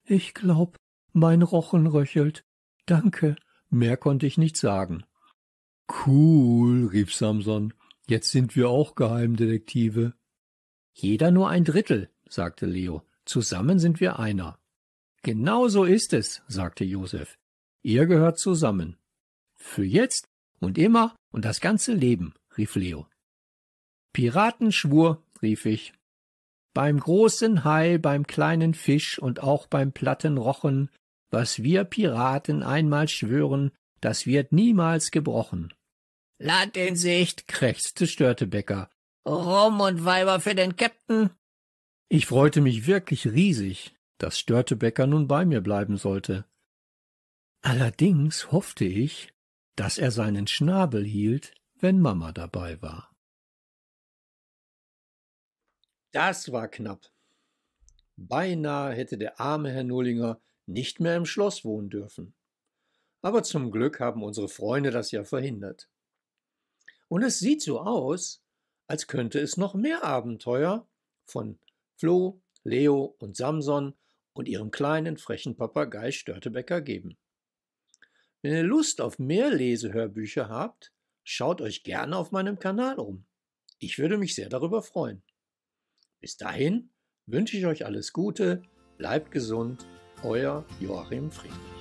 Ich glaub, mein Rochen röchelt. Danke. Mehr konnte ich nicht sagen. Cool, rief Samson. Jetzt sind wir auch Geheimdetektive. Jeder nur ein Drittel, sagte Leo. Zusammen sind wir einer. Genau so ist es, sagte Josef. Ihr gehört zusammen. Für jetzt und immer und das ganze Leben, rief Leo. Piratenschwur, rief ich. Beim großen Hai, beim kleinen Fisch und auch beim platten Rochen was wir Piraten einmal schwören, das wird niemals gebrochen. Land in Sicht, krächzte Störtebecker. Rum und Weiber für den Käpt'n. Ich freute mich wirklich riesig, dass Störtebecker nun bei mir bleiben sollte. Allerdings hoffte ich, dass er seinen Schnabel hielt, wenn Mama dabei war. Das war knapp. Beinahe hätte der arme Herr Nullinger nicht mehr im Schloss wohnen dürfen. Aber zum Glück haben unsere Freunde das ja verhindert. Und es sieht so aus, als könnte es noch mehr Abenteuer von Flo, Leo und Samson und ihrem kleinen frechen Papagei Störtebecker geben. Wenn ihr Lust auf mehr Lesehörbücher habt, schaut euch gerne auf meinem Kanal um. Ich würde mich sehr darüber freuen. Bis dahin wünsche ich euch alles Gute, bleibt gesund euer Joachim Friedrich.